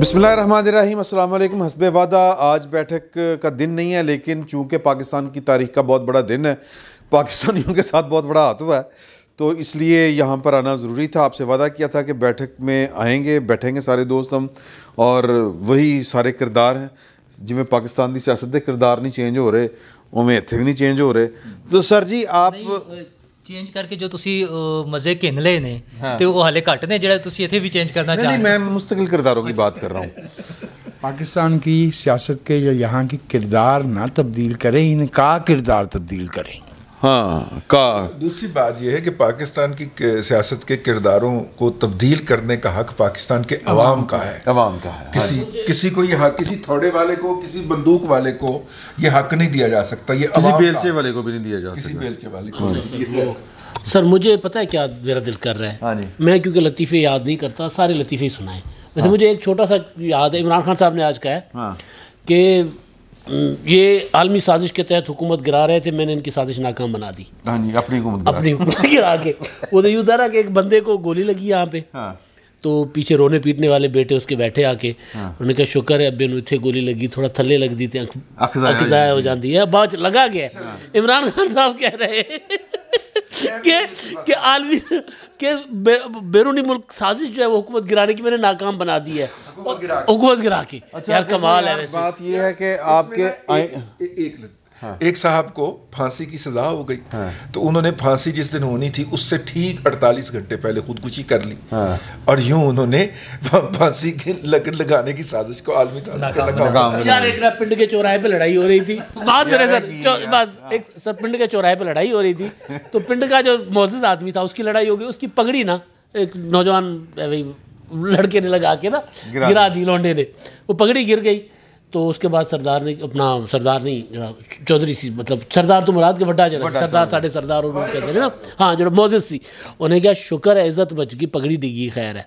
बसमीम अल्लाम हसब वादा आज बैठक का दिन नहीं है लेकिन चूँकि पाकिस्तान की तारीख का बहुत बड़ा दिन है पाकिस्तानियों के साथ बहुत बड़ा हाथ हुआ है तो इसलिए यहाँ पर आना ज़रूरी था आपसे वादा किया था कि बैठक में आएंगे बैठेंगे सारे दोस्त हम और वही सारे किरदार हैं जिमें पाकिस्तान की सियासत के किरदार नहीं चेंज हो रहे उमें इतने भी नहीं चेंज हो रहे तो सर जी आप चेंज करके जो ਤੁਸੀਂ ਮਜ਼ੇ ਕਿਨ ਲਏ ਨੇ ਤੇ ਉਹ ਹਾਲੇ ਘੱਟ ਨੇ ਜਿਹੜਾ ਤੁਸੀਂ ਇੱਥੇ ਵੀ ਚੇਂਜ ਕਰਨਾ ਚਾਹੁੰਦੇ ਨਹੀਂ ਮੈਂ ਮੁਸਤਕਿਲ किरदारों की बात कर रहा हूँ पाकिस्तान की सियासत के या यहाँ की किरदार ना तब्दील करें इनका किरदार तब्दील करें हाँ का दूसरी बात यह है कि पाकिस्तान की सियासत के किरदारों को तब्दील करने का हक पाकिस्तान के अवाम का है अवाम का है किसी हाँ। किसी को यह हक किसी थोड़े वाले को किसी बंदूक वाले को यह हक नहीं दिया जा सकता ये किसी बेलचे वाले को भी नहीं दिया जा किसी बेलचे वाले को हाँ सर मुझे पता है क्या मेरा दिल कर रहा है हाँ मैं क्योंकि लतीफ़े याद नहीं करता सारे लतीफ़े ही सुनाए वैसे हाँ। मुझे एक छोटा सा याद है इमरान खान साहब ने आज कहा है कि ये आलमी साजिश के तहत हुकूमत गिरा रहे थे मैंने इनकी साजिश नाकाम बना दी हाँ अपनी अपनी हुकूमत गिरा के वो तो यूँ था कि एक बंदे को गोली लगी यहाँ पे हाँ। तो पीछे रोने पीटने वाले बेटे उसके बैठे आके हाँ। उन्होंने कहा शुक्र है बेन इतने गोली लगी थोड़ा थल्ले लग दी थी ज़ाया हो जाती है बाज लगा गया हाँ। इमरान खान साहब कह रहे हैं कि आलमी कि बैरूनी मुल्क साजिश जो है वो हुकूमत गिराने की मैंने नाकाम बना दी है हुकूमत गिरा के अच्छा, यार तो कमाल है बात यह है कि आपके एक हाँ। एक साहब को फांसी की सजा हो गई हाँ। तो उन्होंने फांसी जिस दिन होनी थी उससे ठीक 48 घंटे पहले खुदकुशी कर ली हाँ। और यूं उन्होंने फांसी के लकड़ लगाने की साजिश को आलमी पिंड के चौराहे पे लड़ाई हो रही थी हाँ। सर पिंड के चौराहे पे लड़ाई हो रही थी तो पिंड का जो मोजिज आदमी था उसकी लड़ाई हो गई उसकी पगड़ी ना एक नौजवान लड़के ने लगा के ना गिरा दी लौंडे ने वो पगड़ी गिर गई तो उसके बाद सरदार ने अपना सरदार नहीं चौधरी सी मतलब सरदार तो मुराद के वड्डा जरा सरदार साढ़े सरदार और कहते हैं ना हाँ जो मोजिस सी उन्हें क्या शुक्र है इज़्ज़त बच गई पगड़ी डिगी खैर है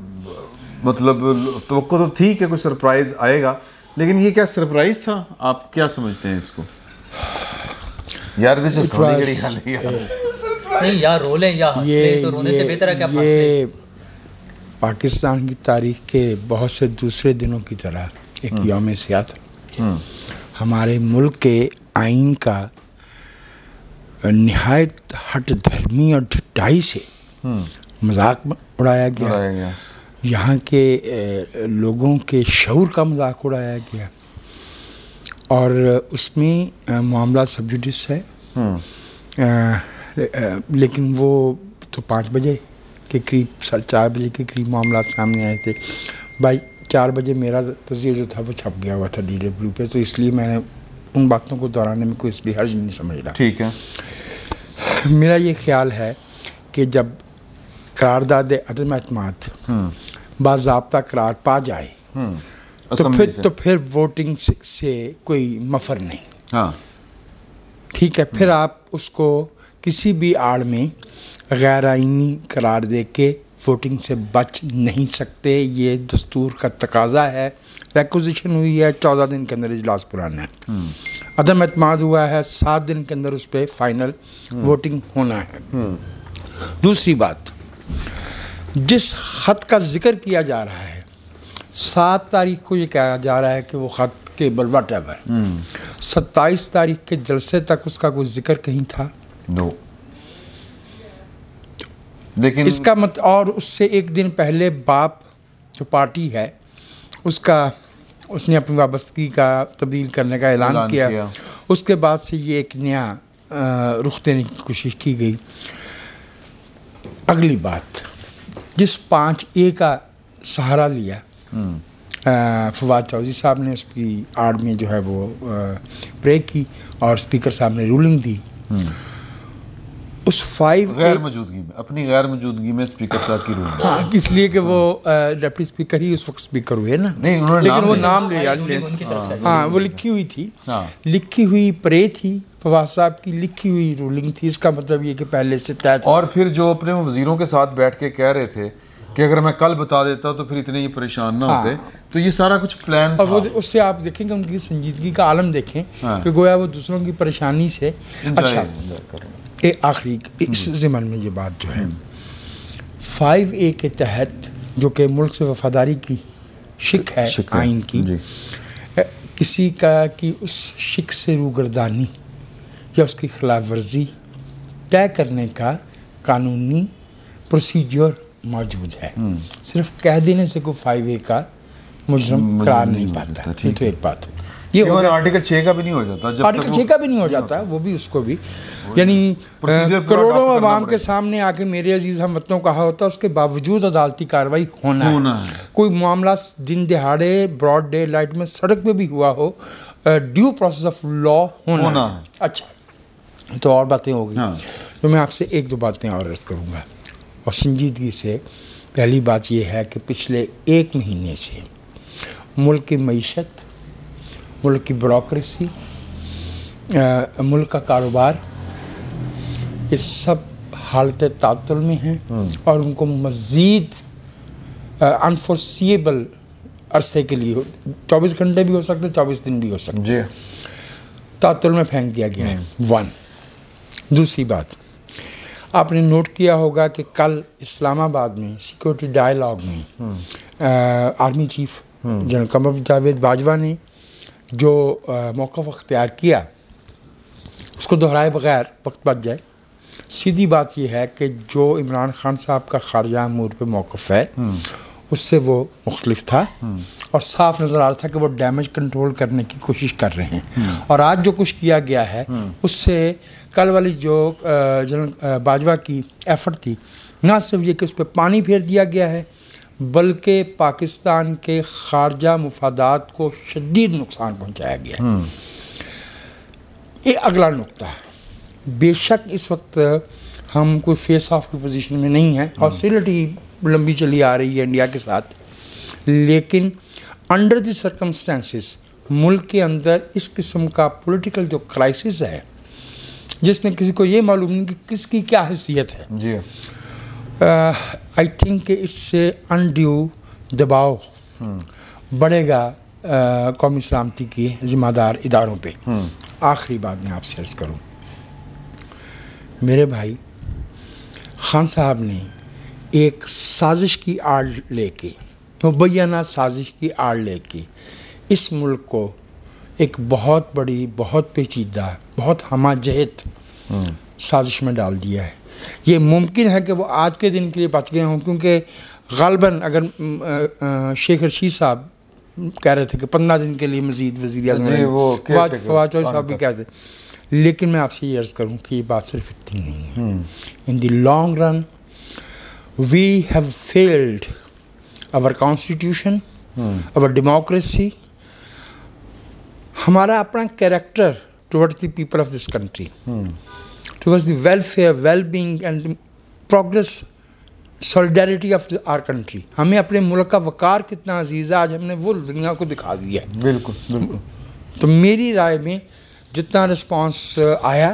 मतलब तो तो थी कि कुछ सरप्राइज़ आएगा लेकिन ये क्या सरप्राइज़ था आप क्या समझते हैं इसको यार नहीं यार रोले या ये, तो रोने से बेहतर है क्या ये पाकिस्तान की तारीख के बहुत से दूसरे दिनों की तरह एक योम हम्म। सियात हम्म। हमारे मुल्क के आइन का नहायत हट धर्मी और ढिटाई से हम्म। मजाक उड़ाया गया, उड़ाया गया। यहाँ के लोगों के शौर का मजाक उड़ाया गया और उसमें मामला जुडिस है हम्म। लेकिन वो तो पाँच बजे के करीब साढ़े चार बजे के करीब मामला सामने आए थे भाई चार बजे मेरा तस्वीर जो था वो छप गया हुआ था डी डब्ल्यू पे तो इसलिए मैंने उन बातों को दोहराने में कोई इसलिए हर्ज नहीं समझ रहा ठीक है मेरा ये ख्याल है कि जब करारदाद अदम अतमाद हम्म। बाबा करार पा जाए हम्म, तो, तो फिर तो फिर वोटिंग से, से कोई मफर नहीं हाँ ठीक है फिर आप उसको किसी भी आड़ में गैर आइनी करार दे के वोटिंग से बच नहीं सकते ये दस्तूर का तकाजा है रेकोजिशन हुई है चौदह दिन के अंदर इजलास पुराना है अदम हम्म। अतमाद हुआ है सात दिन के अंदर उस पर फाइनल वोटिंग होना है हम्म। दूसरी बात जिस ख़त का जिक्र किया जा रहा है सात तारीख को ये कहा जा रहा है कि वो ख़त केबल वट एवर सत्ताईस तारीख के जलसे तक उसका कोई जिक्र कहीं था नो लेकिन इसका मत और उससे एक दिन पहले बाप जो पार्टी है उसका उसने अपनी वाबस्तगी का तब्दील करने का ऐलान किया।, किया उसके बाद से ये एक नया रुख देने की कोशिश की गई अगली बात जिस पाँच ए का सहारा लिया हम्म। फवाद चौधरी साहब ने उसकी आड़ में जो है वो प्रे की और स्पीकर साहब ने रूलिंग दी हम्म। उस फाइव गैर मौजूदगी में अपनी गैर मौजूदगी में स्पीकर साहब की रूलिंग हाँ इसलिए कि वो डेप्टी स्पीकर ही उस वक्त स्पीकर हुए ना नहीं उन्होंने लेकिन नाम वो नाम ले हाँ वो लिखी हुई थी हाँ। लिखी हुई प्रे थी फवाद साहब की लिखी हुई रूलिंग थी इसका मतलब ये कि पहले से तय और फिर जो अपने वजीरों के साथ बैठ के कह रहे थे कि अगर मैं कल बता देता तो फिर इतने ही परेशान ना होते हाँ। तो ये सारा कुछ प्लान और उससे आप देखें उनकी संजीदगी का आलम देखें हाँ। कि गोया वो दूसरों की परेशानी से अच्छा ए आखिरी इस हम्म। ज़मन में ये बात जो है हम्म। फाइव ए के तहत जो कि मुल्क से वफादारी की शिक है आइन की किसी का कि उस शिक से रूगरदानी या उसकी खिलाफ वर्जी तय करने का कानूनी प्रोसीजर मौजूद है हम्म। सिर्फ कह देने से कोई फाइव ए का मुजरम करार नहीं पाता ये तो एक बात हो ये आर्टिकल छः का भी नहीं हो जाता जब आर्टिकल छः का भी नहीं हो जाता वो भी उसको भी यानी करोड़ों आवाम के सामने आके मेरे अजीज हम मतों कहा होता उसके बावजूद अदालती कार्रवाई होना, होना है।, है कोई मामला दिन दिहाड़े ब्रॉड डे लाइट में सड़क पे भी हुआ हो ड्यू प्रोसेस ऑफ लॉ होना, होना है। अच्छा तो और बातें होगी हाँ। तो मैं आपसे एक दो बातें और अर्ज करूँगा और संजीदगी से पहली बात यह है कि पिछले एक महीने से मुल्क की मीशत मुल्क की ब्रोक्रेसी मुल्क का कारोबार ये सब हालत तातुल में हैं हाँ। और उनको मज़ीद अनफोर्सीबल अरसे के लिए चौबीस घंटे भी हो सकते चौबीस दिन भी हो सकते तातुल में फेंक दिया गया है वन हाँ। दूसरी बात आपने नोट किया होगा कि कल इस्लामाबाद में सिक्योरिटी डायलॉग में आ, army chief general Qamar Javed Bajwa ने जो मौक़ अख्तियार किया उसको दोहराए बगैर वक्त बच जाए सीधी बात यह है कि जो इमरान खान साहब का खारजा मूर पर मौक़ है हम्म। उससे वो मुख्तलिफ था हम्म। और साफ नज़र आ रहा था कि वो डैमेज कंट्रोल करने की कोशिश कर रहे हैं हम्म। और आज जो कुछ किया गया है हम्म। उससे कल वाली जो जनरल बाजवा की एफर्ट थी ना सिर्फ ये कि उस पर पानी फेर दिया गया है बल्कि पाकिस्तान के खारजा मफादात को शदीद नुकसान पहुँचाया गया ये अगला नुकता है बेशक इस वक्त हम कोई फेस ऑफ की पोजीशन में नहीं है हॉस्टिलिटी लंबी चली आ रही है इंडिया के साथ लेकिन अंडर द सर्कमस्टेंसेस मुल्क के अंदर इस किस्म का पॉलिटिकल जो क्राइसिस है जिसमें किसी को ये मालूम नहीं कि किसकी क्या हैसियत है जी आई थिंक इट्स अनड्यू दबाव हम्म। बढ़ेगा uh, कौमी सलामती के जिम्मेदार इदारों पे हम्म। आखिरी बात मैं आपसे अर्ज़ करूँ मेरे भाई खान साहब ने एक साजिश की आड़ लेके मुबैना साजिश की आड़ लेके इस मुल्क को एक बहुत बड़ी बहुत पेचीदा बहुत हमाजहत हम्म। साजिश में डाल दिया है ये मुमकिन है कि वो आज के दिन के लिए बच गए हों क्योंकि गलबा अगर शेख रशीद साहब कह रहे थे कि पंद्रह दिन के लिए मजीद वजी फवाज साहब भी कह रहे लेकिन मैं आपसे ये अर्ज़ करूँ कि ये बात सिर्फ इतनी नहीं है हम्म। In the long run we have failed our constitution, hmm. our democracy, हमारा अपना character towards the people of this country, hmm. towards the welfare, well-being and progress solidarity of our country हमें अपने मुल्क का वकार कितना अजीज़ है आज हमने वो दुनिया को दिखा दिया है बिल्कुल बिल्कुल तो मेरी राय में जितना रिस्पॉन्स आया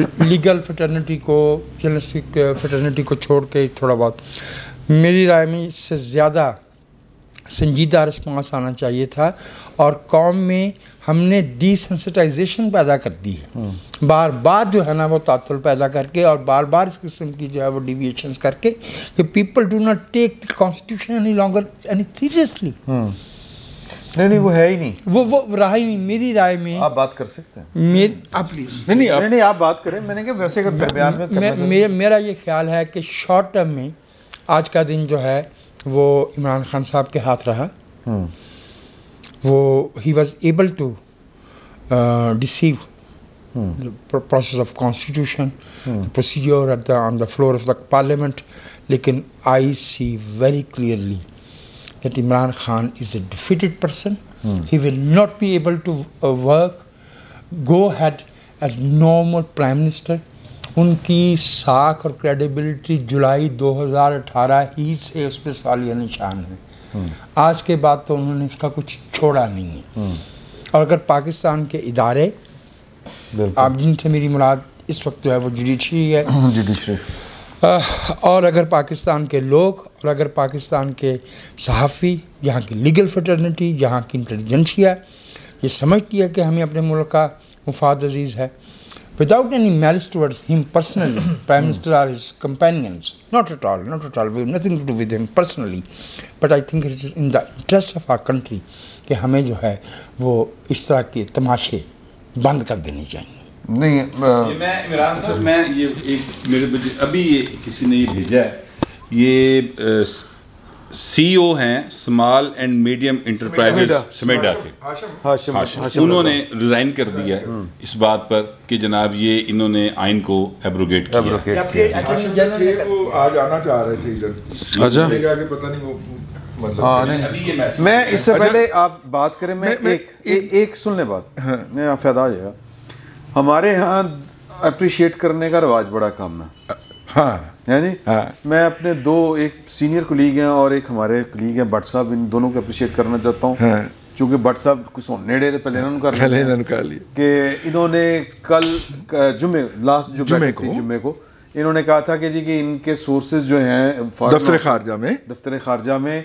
लीगल फटर्निटी को जर्नलिस्टिक फटर्निटी को छोड़ के थोड़ा बहुत मेरी राय में इससे ज़्यादा संजीदा रिस्पांस आना चाहिए था और कॉम में हमने डिसेंसिटाइजेशन पैदा कर दी है हम्म। बार बार जो है ना वो तातुल पैदा करके और बार बार इस किस्म की जो है वो डिविएशन करके कि people do not take the constitution any longer any seriously नहीं नहीं वो है ही नहीं वो वो राय नहीं मेरी राय में आप बात कर सकते हैं मेर, आप प्लीज नहीं नहीं आप, नहीं, नहीं आप बात करें मैंने कहा वैसे अगर दरमियान में मे, मे, मेरा ये ख्याल है कि शॉर्ट टर्म में आज का दिन जो है वो इमरान खान साहब के हाथ रहा हम्म। वो ही was able to deceive process of constitution procedure hmm. The procedure at the, on the floor of the parliament. Lekin I that Imran Khan is a defeated person. Mm. He will not be able to uh, work, go ahead as normal prime minister. उनकी साख और credibility जुलाई 2018 ही से उस पर सालिया निशान है hmm. आज के बाद तो उन्होंने उसका कुछ छोड़ा नहीं है hmm. और अगर पाकिस्तान के इदारे आप जिनसे मेरी मुराद इस वक्त जो है वो जुडिशरी है जुडिशरी hmm, और अगर पाकिस्तान के लोग पर अगर पाकिस्तान के सहाफ़ी यहाँ की लीगल फटर्निटी यहाँ की इंटेलिजेंसिया ये समझती है कि हमें अपने मुल्क का मुफाद अजीज़ है without any marriage towards him personally prime minister or his companions not at all not at all we nothing to with him personally but I think it is in the interest of our country कि हमें जो है वो इस तरह के तमाशे बंद कर देने चाहिए नहीं आ, मैं इमरान साहब मैं ये एक मेरे अभी ये किसी ने ये भेजा है ये सी ओ e हैं small and medium enterprises SMEDA के उन्होंने रिज़ाइन कर दिया हम्म। इस बात पर कि जनाब ये इन्होंने आइन को एब्रोगेट किया आज आना चाह रहे थे इधर अच्छा पता नहीं वो मतलब हाँ, मैं इससे अच्छा। पहले आप बात करें मैं, मैं, एक, एक, एक सुन लें बात हाँ। फायदा जाएगा हमारे यहाँ अप्रिशिएट करने का रिवाज बड़ा कम है हाँ यानी हाँ मैं अपने दो एक सीनियर कुलीग हैं और एक हमारे कुलीग हैं भट्ट साहब इन दोनों को अप्रिशिएट करना चाहता हूँ हाँ। चूँकि भट्ट साहब कुछ सोने डे पहले इन्होंने कर पहले इन्होंने कर लिया कि इन्होंने कल जुमे लास्ट जुमे को जुमे को इन्होंने कहा था कि जी कि इनके सोर्सेज जो हैं दफ्तर खारजा में दफ्तर खारजा में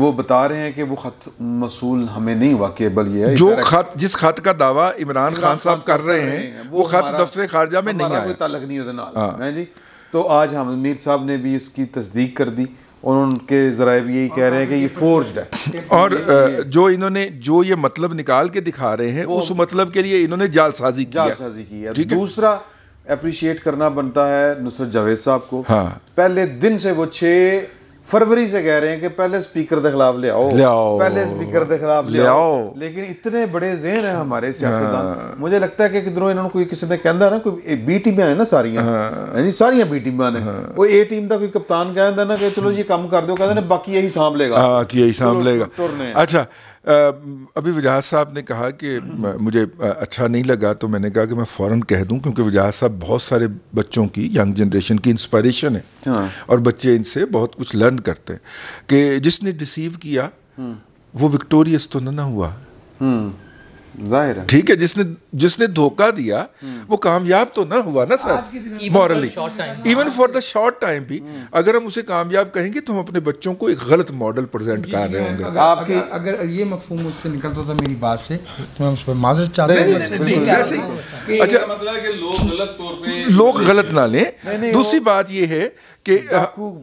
वो बता रहे हैं कि वो खत मसूल हमें नहीं हुआ केबल ये जो खत जिस खत का दावा इमरान खान साहब कर रहे हैं वो खत दफ्तर खारजा में नहीं आया कोई ताल्लुक नहीं होता हाँ। जी तो आज हम मीर साहब ने भी इसकी तस्दीक कर दी और उनके भी यही कह रहे हैं कि ये फोर्ज है और जो इन्होंने जो ये मतलब निकाल के दिखा रहे हैं उस मतलब के लिए इन्होंने जालसाजी की जालसाजी की है दूसरा अप्रिशिएट करना बनता है नुसरत जावेद साहब को हाँ। पहले दिन से वो छः ਫਰਵਰੀ ਸੇ ਕਹਿ ਰਹੇ ਹੈ ਕਿ ਪਹਿਲੇ ਸਪੀਕਰ ਦੇ ਖਿਲਾਫ ਲਿਆਓ ਪਹਿਲੇ ਸਪੀਕਰ ਦੇ ਖਿਲਾਫ ਲਿਆਓ ਲੇਕਿਨ ਇਤਨੇ ਬੜੇ इतने ਹੈ ਹਮਾਰੇ ਸਿਆਸਤਦਾਨ ਮੈਨੂੰ ਲੱਗਦਾ ਹੈ ਕਿ है ਕਿਧਰੋਂ ਇਹਨਾਂ ਨੂੰ ਕੋਈ ਕਿਸੇ ਨੇ ਕਹਿੰਦਾ ਨਾ ਕੋਈ ਬੀ ਟੀਮਾਂ ਨੇ ਨਾ ਸਾਰੀਆਂ ਯਾਨੀ ਸਾਰੀਆਂ ਬੀ ਟੀਮਾਂ ਨੇ ਉਹ ਏ ਟੀਮ ਦਾ ਕੋਈ ਕਪਤਾਨ ਕਹਿੰਦਾ ਨਾ ਕਿ ਚਲੋ ਜੀ ਕੰਮ ਕਰ ਦਿਓ ਕਹਿੰਦੇ ਨੇ ਬਾਕੀ ਇਹੀ ਸਾਂਭ ਲੇਗਾ ਹਾਂ ਕੀ ਇਹੀ ਸਾਂਭ ਲੇਗਾ ਅੱਛਾ अभी वजाहत साहब ने कहा कि मुझे अच्छा नहीं लगा तो मैंने कहा कि मैं फ़ौर कह दूं क्योंकि वजाहत साहब बहुत सारे बच्चों की यंग जनरेशन की इंस्पायरेशन है हाँ। और बच्चे इनसे बहुत कुछ लर्न करते हैं कि जिसने डिसीव किया हम्म। वो विक्टोरियस तो ना हुआ हम्म। जाहिर है ठीक है जिसने जिसने धोखा दिया वो कामयाब तो ना हुआ ना sir morally even for the short time भी अगर हम उसे कामयाब कहेंगे तो हम अपने बच्चों को एक गलत मॉडल प्रेजेंट कर रहे होंगे आपके अगर ये मफहूम उससे निकलता था मेरी बात से तो मैं उस पर माजरत चाहते अच्छा मतलब लोग गलत ना लें दूसरी बात ये है कि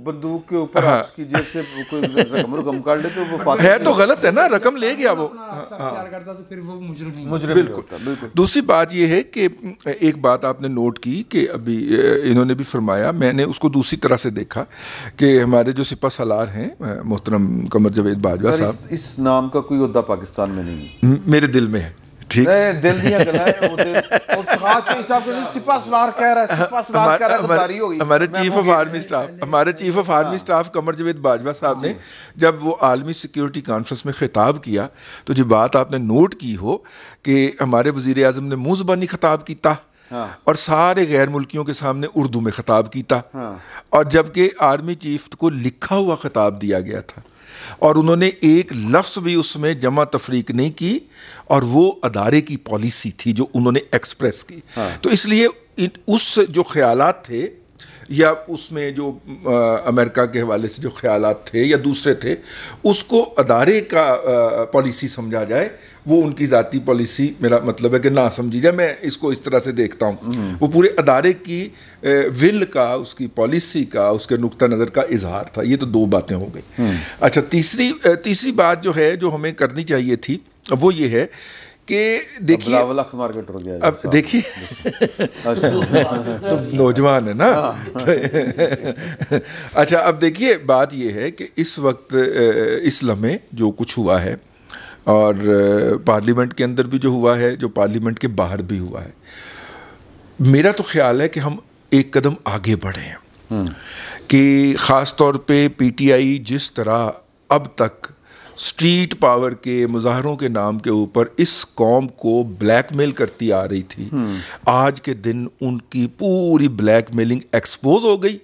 बंदूक के ऊपर उसकी हाँ। जेब से कोई रकम रकम काट लेते है तो गलत है ना रकम ले गया वो हाँ, हाँ। करता तो फिर वो मुझे मुजरिम नहीं मुजरिम बिल्कुल दूसरी बात यह है कि एक बात आपने नोट की कि अभी इन्होंने भी फरमाया मैंने उसको दूसरी तरह से देखा कि हमारे जो सिपा सलार हैं मोहतरम कमर जवेद बाजवा साहब इस, नाम का कोई उद्दा पाकिस्तान में नहीं मेरे दिल में है ठीक दिल दिया chief of army staff Qamar Javed Bajwa साहब ने हाँ जब वो आलमी सिक्योरिटी कॉन्फ्रेंस में खिताब किया तो जो बात आपने नोट की हो कि हमारे वजीर अजम ने मुँह जबानी खिताब किया हाँ। और सारे गैर मुल्कियों के सामने उर्दू में खिताब किया हाँ। और जबकि आर्मी चीफ को लिखा हुआ खिताब दिया गया था और उन्होंने एक लफ्स भी उसमें जमा तफरीक नहीं की और वो अदारे की पॉलिसी थी जो उन्होंने एक्सप्रेस की हाँ। तो इसलिए उस जो ख्याल थे या उसमें जो आ, अमेरिका के हवाले से जो ख्याल थे या दूसरे थे उसको अदारे का आ, पॉलिसी समझा जाए वो उनकी ज़ाती पॉलिसी मेरा मतलब है कि ना समझी जाए मैं इसको इस तरह से देखता हूँ हम्म। वो पूरे अदारे की विल का उसकी पॉलिसी का उसके नुक़ नज़र का इजहार था ये तो दो बातें हो गई हम्म। अच्छा तीसरी तीसरी बात जो है जो हमें करनी चाहिए थी वो ये है कि देखिए मार्केट हो गया अब देखिए अच्छा। तो नौजवान है ना हाँ। अच्छा अब देखिए बात यह है कि इस वक्त इस लम्हे जो कुछ हुआ है और पार्लियामेंट के अंदर भी जो हुआ है जो पार्लियामेंट के बाहर भी हुआ है मेरा तो ख्याल है कि हम एक कदम आगे बढ़े हैं हम्म। कि ख़ास तौर पे पीटीआई जिस तरह अब तक स्ट्रीट पावर के मुजाहरों के नाम के ऊपर इस कौम को ब्लैकमेल करती आ रही थी हम्म। आज के दिन उनकी पूरी ब्लैकमेलिंग एक्सपोज हो गई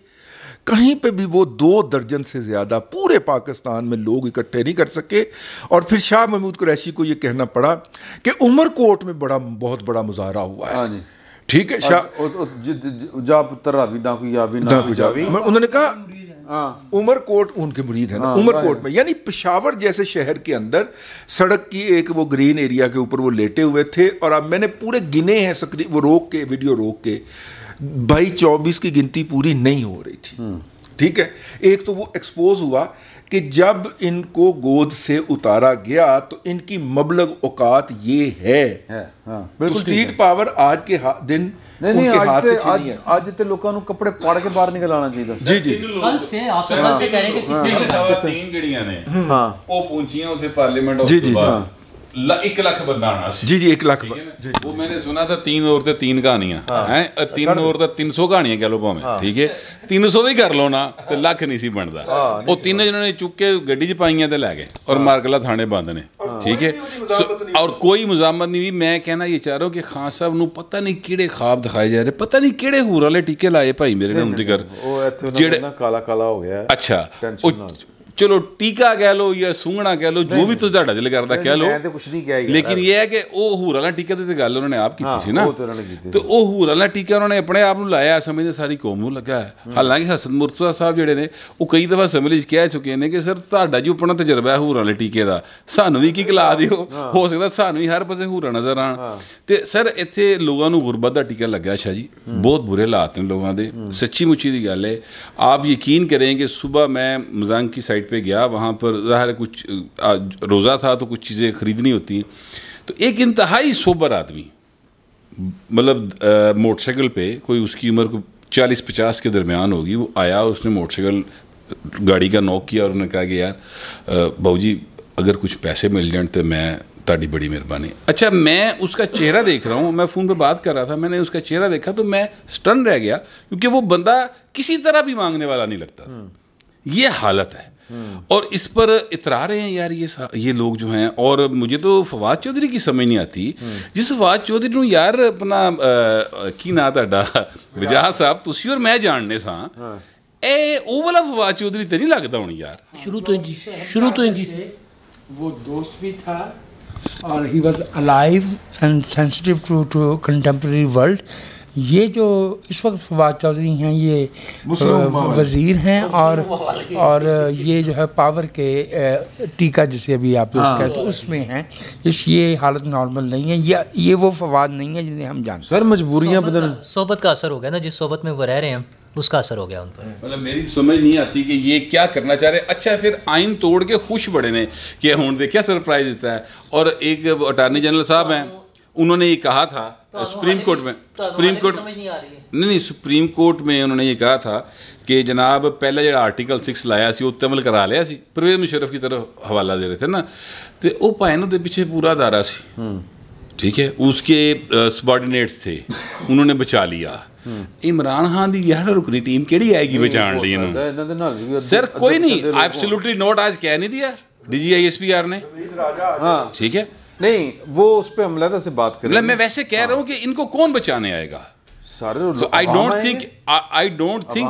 कहीं पे भी वो दो दर्जन से ज़्यादा पूरे पाकिस्तान में लोग इकट्ठे नहीं कर सके और फिर शाह महमूद कुरैशी को ये कहना पड़ा कि उमरकोट में बड़ा बहुत बड़ा मुजाहरा हुआ है हाँ ठीक है शाह उन्होंने कहा हाँ। उमरकोट उनके मुरीद है ना हाँ, कोट हाँ। में यानी पिशावर जैसे शहर के अंदर सड़क की एक वो ग्रीन एरिया के ऊपर वो लेटे हुए थे और अब मैंने पूरे गिने हैं सक्रिय वो रोक के वीडियो रोक के भाई चौबीस की गिनती पूरी नहीं हो रही थी हम्म। ठीक है एक तो वो एक्सपोज हुआ कि जब इनको गोद से उतारा गया तो इनकी मबलग औकात ये है, है हाँ, तो स्ट्रीट पावर आज के हा, दिन नहीं, नहीं, हाथ से आज आज इतने लोगों कपड़े पाड़ के बाहर निकल आना चाहिए जी जी कल से आप कल से कह रहे हैं कि हाँ, कितने खवातीन ਜਿਹੜੀਆਂ ਨੇ ਹਾਂ ਉਹ ਪਹੁੰਚੀਆਂ ਉਥੇ ਪਾਰਲੀਮੈਂਟ ਜੀ ਜੀ एक ਲੱਖ ਬੰਦਾ ਆਣਾ ਸੀ ਜੀ ਜੀ लाख ਲੱਖ ਉਹ ਮੈਨੇ ਸੁਣਾ ਤਾਂ ਤਿੰਨ ते ਤੇ ਤਿੰਨ ਕਹਾਣੀਆਂ ਹੈ ਤਿੰਨ ते ਦਾ 300 ਕਹਾਣੀਆਂ कह ਲੋ ਭਾਵੇਂ ਠੀਕ ਹੈ 300 ਵੀ ਕਰ ਲੋ ਨਾ ਤੇ ਲੱਖ ਨਹੀਂ ਸੀ ਬਣਦਾ ਉਹ ਤਿੰਨ ਜਿਹਨਾਂ ਨੇ ਚੁੱਕ ਕੇ ਗੱਡੀ 'ਚ ਪਾਈਆਂ ਤੇ ਲੈ ਗਏ ਔਰ ਮਾਰਗਲਾ ਥਾਣੇ ਬੰਦ ਨੇ ਠੀਕ ਹੈ ਔਰ ਕੋਈ ਮੁਜ਼ਾਮਤ ਨਹੀਂ ਵੀ ਮੈਂ ਕਹਿਣਾ ਇਹ ਚਾਹ ਰਹਾ ਕਿ ਖਾਨ ਸਾਹਿਬ ਨੂੰ ਪਤਾ ਨਹੀਂ ਕਿਹੜੇ ਖਾਬ ਦਿਖਾਏ ਜਾ ਰਹੇ ਪਤਾ ਨਹੀਂ ਕਿਹੜੇ ਹੂਰ ਵਾਲੇ ਟਿੱਕੇ ਲਾਏ ਭਾਈ ਮੇਰੇ ਨੂੰ ਨੇ ਹੁਣ ਤੱਕ ਜਿਹੜੇ ਕਾਲਾ ਕਾਲਾ ਹੋ ਗਿਆ ਅੱਛਾ ਉਹ ਚਲੋ ਟੀਕਾ ਕਹਿ ਲੋ ਜਾਂ ਸੂੰਘਣਾ ਕਹਿ ਲੋ ਜੋ ਵੀ ਤੁਹਾਡਾ ਦਿਲ ਕਰਦਾ ਕਹਿ ਲੋ ਮੈਂ ਤੇ ਕੁਝ ਨਹੀਂ ਕਿਹਾ ਲੇਕਿਨ ਇਹ ਹੈ ਕਿ ਉਹ ਹੂਰ ਵਾਲਾ ਟੀਕਾ ਤੇ ਗੱਲ ਉਹਨਾਂ ਨੇ ਆਪ ਕੀਤੀ ਸੀ ਨਾ ਤੇ ਉਹ ਹੂਰ ਵਾਲਾ ਟੀਕਾ ਉਹਨਾਂ ਨੇ ਆਪਣੇ ਆਪ ਨੂੰ ਲਾਇਆ ਸਮਝਦੇ ਸਾਰੀ ਕੌਮ ਨੂੰ ਲੱਗਾ ਹਾਲਾਂਕਿ ਹਸਨ ਮੁਰਤਜ਼ਾ ਸਾਹਿਬ ਜਿਹੜੇ ਨੇ ਉਹ ਕਈ ਦਫਾ ਸਮਝ ਕਹਿ ਚੁੱਕੇ ਨੇ ਕਿ ਸਰ ਤੁਹਾਡਾ ਜੋ ਆਪਣਾ ਤਜਰਬਾ ਹੈ ਹੂਰ ਵਾਲੇ ਟੀਕੇ ਦਾ ਸਾਨੂੰ ਵੀ ਕੀ ਕਲਾ ਦਿਓ ਹੋ ਸਕਦਾ ਸਾਨੂੰ ਵੀ ਹਰ ਪਾਸੇ ਹੂਰਾ ਨਜ਼ਰ ਆਣ ਤੇ ਸਰ ਇੱਥੇ ਲੋਕਾਂ ਨੂੰ ਗੁਰਬਤ ਦਾ ਟੀਕਾ ਲੱਗਿਆ ਸ਼ਾ ਜੀ ਬਹੁਤ ਬੁਰੇ ਹਾਲਾਤ ਨੇ ਲੋਕਾਂ ਦੇ ਸੱਚੀ ਮੁੱਚੀ ਦੀ ਗੱਲ ਹੈ ਆਪ ਯਕੀਨ ਕਰੇਂਗੇ ਸਵੇਰ ਮੈਂ ਮਜ਼ਾਂਗ ਕੀ वेबसाइट पे गया वहाँ पर ज़ाहिर कुछ रोज़ा था तो कुछ चीज़ें ख़रीदनी होती हैं तो एक इंतहाई सोबर आदमी मतलब मोटरसाइकिल पे कोई उसकी उम्र को चालीस पचास के दरमियान होगी वो आया और उसने मोटरसाइकिल गाड़ी का नॉक किया और उन्होंने कहा कि यार भाऊ जी अगर कुछ पैसे मिल जाए तो मैं ताड़ी बड़ी मेहरबानी अच्छा मैं उसका चेहरा देख रहा हूँ मैं फ़ोन पे बात कर रहा था मैंने उसका चेहरा देखा तो मैं स्टन रह गया क्योंकि वो बंदा किसी तरह भी मांगने वाला नहीं लगता हम्म। ये हालत है और इस पर इतरा रहे हैं यार ये ये लोग जो हैं और मुझे तो फवाद चौधरी की समझ नहीं आती जिस फवाद चौधरी ਨੂੰ ਯਾਰ ਆਪਣਾ ਕੀ ਨਾਂ ਤੁਹਾਡਾ ਵਿਜਾ ਸਾਹਿਬ ਤੁਸੀਂ ਔਰ ਮੈਂ ਜਾਣਨੇ ਸਾਂ ਇਹ ਉਹ ਵਾਲਾ ਫਵਾਦ ਚੌਧਰੀ ਤੇ ਨਹੀਂ ਲੱਗਦਾ ਹੁਣ ਯਾਰ ਸ਼ੁਰੂ ਤੋਂ ਜੀ ਸ਼ੁਰੂ ਤੋਂ ਜੀ ਉਹ ਦੋਸਤ ਵੀ ਥਾ और he was alive and sensitive to to contemporary world ये जो इस वक्त फवाद चौधरी हैं ये वजीर हैं और और ये जो है पावर के टीका जिसे अभी आप हाँ। कहते हैं उसमें हैं इस ये हालत नॉर्मल नहीं है ये ये वो फवाद नहीं है जिन्हें हम जानते सर मजबूरियाँ बदल सोबत का असर हो गया ना जिस सोबत में वो रह रहे हैं उसका असर हो गया उन पर मतलब मेरी समझ नहीं आती कि ये क्या करना चाह रहे अच्छा फिर आइन तोड़ के खुश बड़े ने कि हूँ देखिए सरप्राइज देता है और एक अटारनी जनरल साहब हैं उन्होंने ये कहा था सुप्रीम कोर्ट में सुप्रीम कोर्ट नहीं, नहीं नहीं ਸੁਪਰੀਮ ਕੋਰਟ में उन्होंने ये कहा था कि जनाब पहले ਜਿਹੜਾ ਆਰਟੀਕਲ 6 ਲਾਇਆ ਸੀ ਉਹ ਤਮਲ ਕਰਾ ਲਿਆ ਸੀ ਪਰਵੇਜ਼ ਮੁਸ਼ਰਫ ਦੀ ਤਰਫ ਹਵਾਲਾ ਦੇ ਰਹੇ ਥੇ ਨਾ ਤੇ ਉਹ ਭਾਇਨ ਦੇ ਪਿੱਛੇ ਪੂਰਾ ਅਦਾਰਾ ਸੀ ठीक है उसके ਸਬੋਰਡੀਨੇਟਸ थे उन्होंने बचा लिया ਇਮਰਾਨ ਖਾਨ ਦੀ ਯਾਰ ਰੁਕਣੀ ਟੀਮ ਕਿਹੜੀ ਆਏਗੀ ਬਚਾਉਣ ਲਈ ਇਹਨੂੰ ਸਰ ਕੋਈ ਨਹੀਂ ਐਬਸੋਲੂਟਲੀ ਨੋਟ ਅੱਜ ਕਹਿ ਨਹੀਂ ਦਿਆ ਡੀਜੀਆਈਐਸਪੀਆਰ ਨੇ ਹਾਂ ਠੀਕ ਹੈ नहीं वो उस पर हम लगा से बात कर मतलब मैं वैसे कह रहा हूं कि इनको कौन बचाने आएगा गई तो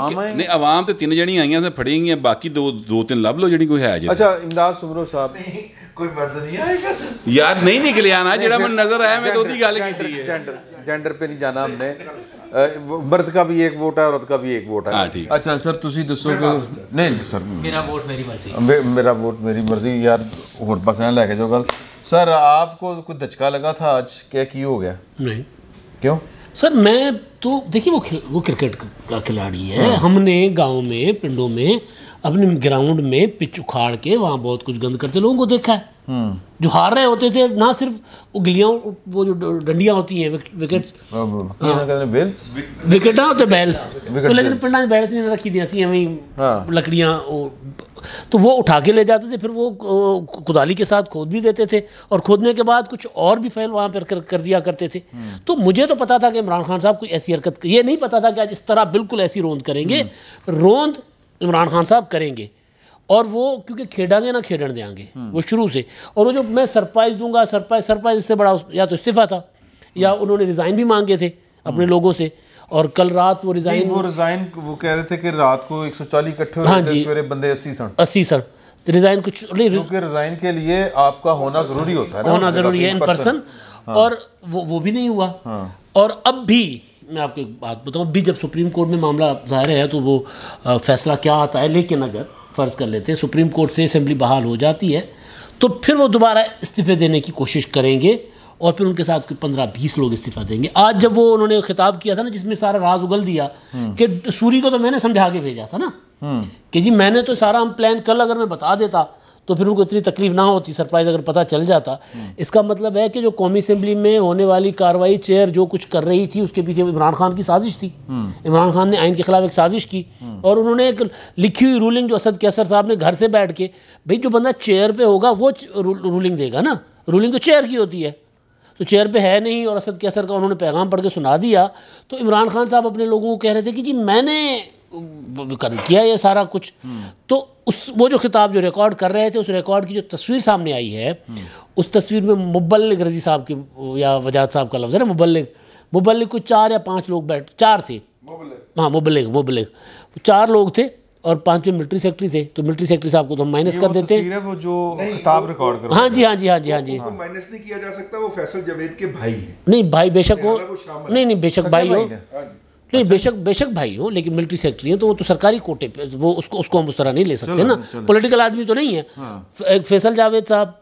बाकी दो तीन लभ लो जी कोई है जो अच्छा, नहीं आएगा मैं नजर आया तो जेंडर पे नहीं जाना हमने ਮਰਦ ਦਾ ਵੀ ਇੱਕ ਵੋਟ ਹੈ ਔਰਤ ਦਾ ਵੀ ਇੱਕ ਵੋਟ ਹੈ ਅੱਛਾ ਸਰ ਤੁਸੀਂ ਦੱਸੋ नहीं सर मेरा वोट मेरी मर्जी ਮਰਜ਼ੀ मेरा वोट मेरी मर्जी यार और बस ना लेके जाओ गल सर आपको कुछ धचका लगा था आज क्या की हो गया नहीं क्यों सर मैं तो देखिए वो खिल, वो क्रिकेट का खिलाड़ी है हाँ। हमने गांव में पिंडों में अपने ग्राउंड में पिच उखाड़ के वहाँ बहुत कुछ गंद करते लोगों को देखा है हम्म। जो हार रहे होते थे ना सिर्फ वो गिलियाँ वो जो डंडियाँ होती हैं विकेट्स हाँ। विकेट ना होते बैल्स तो लेकिन पिंडा बैल्स नहीं रखी थी ऐसी हमें हाँ। लकड़ियाँ तो वो उठा के ले जाते थे फिर वो कुदाली के साथ खोद भी देते थे और खोदने के बाद कुछ और भी फैल वहाँ पर कर, कर दिया करते थे हम्म। तो मुझे तो पता था कि इमरान खान साहब कोई ऐसी हरकत ये नहीं पता था कि आज इस तरह बिल्कुल ऐसी रोंद करेंगे हम्म। रोंद इमरान खान साहब करेंगे और वो क्योंकि खेडेंगे ना खेडन देंगे वो शुरू से और वो जो मैं सरप्राइज़ दूंगा सरप्राइज सरप्राइज इससे बड़ा या तो इस्तीफ़ा था या उन्होंने रिज़ाइन भी मांगे थे अपने लोगों से और कल रात वो रिज़ाइन वो रिज़ाइन वो कह रहे थे कि रात को चालीस इकट्ठे हाँ जी बंदे अस्सी सर अस्सी सर तो रिज़ाइन कुछ क्योंकि रिज़ाइन के लिए आपका होना ज़रूरी होता है होना ज़रूरी है इन पर्सन हाँ। और वो वो भी नहीं हुआ हाँ। और अब भी मैं आपको एक बात बताऊँ भी जब सुप्रीम कोर्ट में मामला जाहिर है तो वो फैसला क्या आता है लेकिन अगर फ़र्ज़ कर लेते हैं सुप्रीम कोर्ट से असम्बली बहाल हो जाती है तो फिर वो दोबारा इस्तीफे देने की कोशिश करेंगे और फिर उनके साथ कोई पंद्रह बीस लोग इस्तीफा देंगे आज जब वो उन्होंने खिताब किया था ना जिसमें सारा राज उगल दिया हम्म। कि सूरी को तो मैंने समझा के भेजा था ना हम्म। कि जी मैंने तो सारा हम प्लान कल अगर मैं बता देता तो फिर उनको इतनी तकलीफ ना होती सरप्राइज अगर पता चल जाता इसका मतलब है कि जो कौमी असम्बली में होने वाली कार्रवाई चेयर जो कुछ कर रही थी उसके पीछे इमरान खान की साजिश थी हम्म। इमरान खान ने आइन के खिलाफ एक साजिश की हम्म। और उन्होंने एक लिखी हुई रूलिंग जो असद कैसर साहब ने घर से बैठ के भाई जो बंदा चेयर पर होगा वो रूलिंग देगा ना रूलिंग तो चेयर की होती है तो चेयर पे है नहीं और असद कैसर का उन्होंने पैगाम पढ़ के सुना दिया तो इमरान खान साहब अपने लोगों को कह रहे थे कि जी मैंने कर किया ये सारा कुछ तो उस वो जो खिताब जो रिकॉर्ड कर रहे थे उस रिकॉर्ड की जो तस्वीर सामने आई है उस तस्वीर में मुबलिक रजी साहब की या वजाद साहब का लफ्ज़ है ना मुबलिक मुबलिक को चार या पांच लोग बैठ चार थे हाँ मुबलिक मुबलिक चार लोग थे और पांचवें मिलिट्री सेक्रेटरी से तो मिलिट्री सेक्रेटरी साहब को तो माइनस कर देते हैं वो जो किताब रिकॉर्ड कर हाँ, हाँ जी हाँ जी हाँ जी हाँ जी माइनस नहीं किया जा सकता वो फैसल जवेद के भाई नहीं भाई बेशक हो मतलब नहीं नहीं बेशक भाई हो नहीं अच्छा। बेशक बेशक भाई हो लेकिन मिलिट्री सेक्रेटरी है तो वो तो सरकारी कोटे पे वो उसको उसको हम उस तरह नहीं ले सकते ना पॉलिटिकल आदमी तो नहीं है हाँ। फैसल जावेद साहब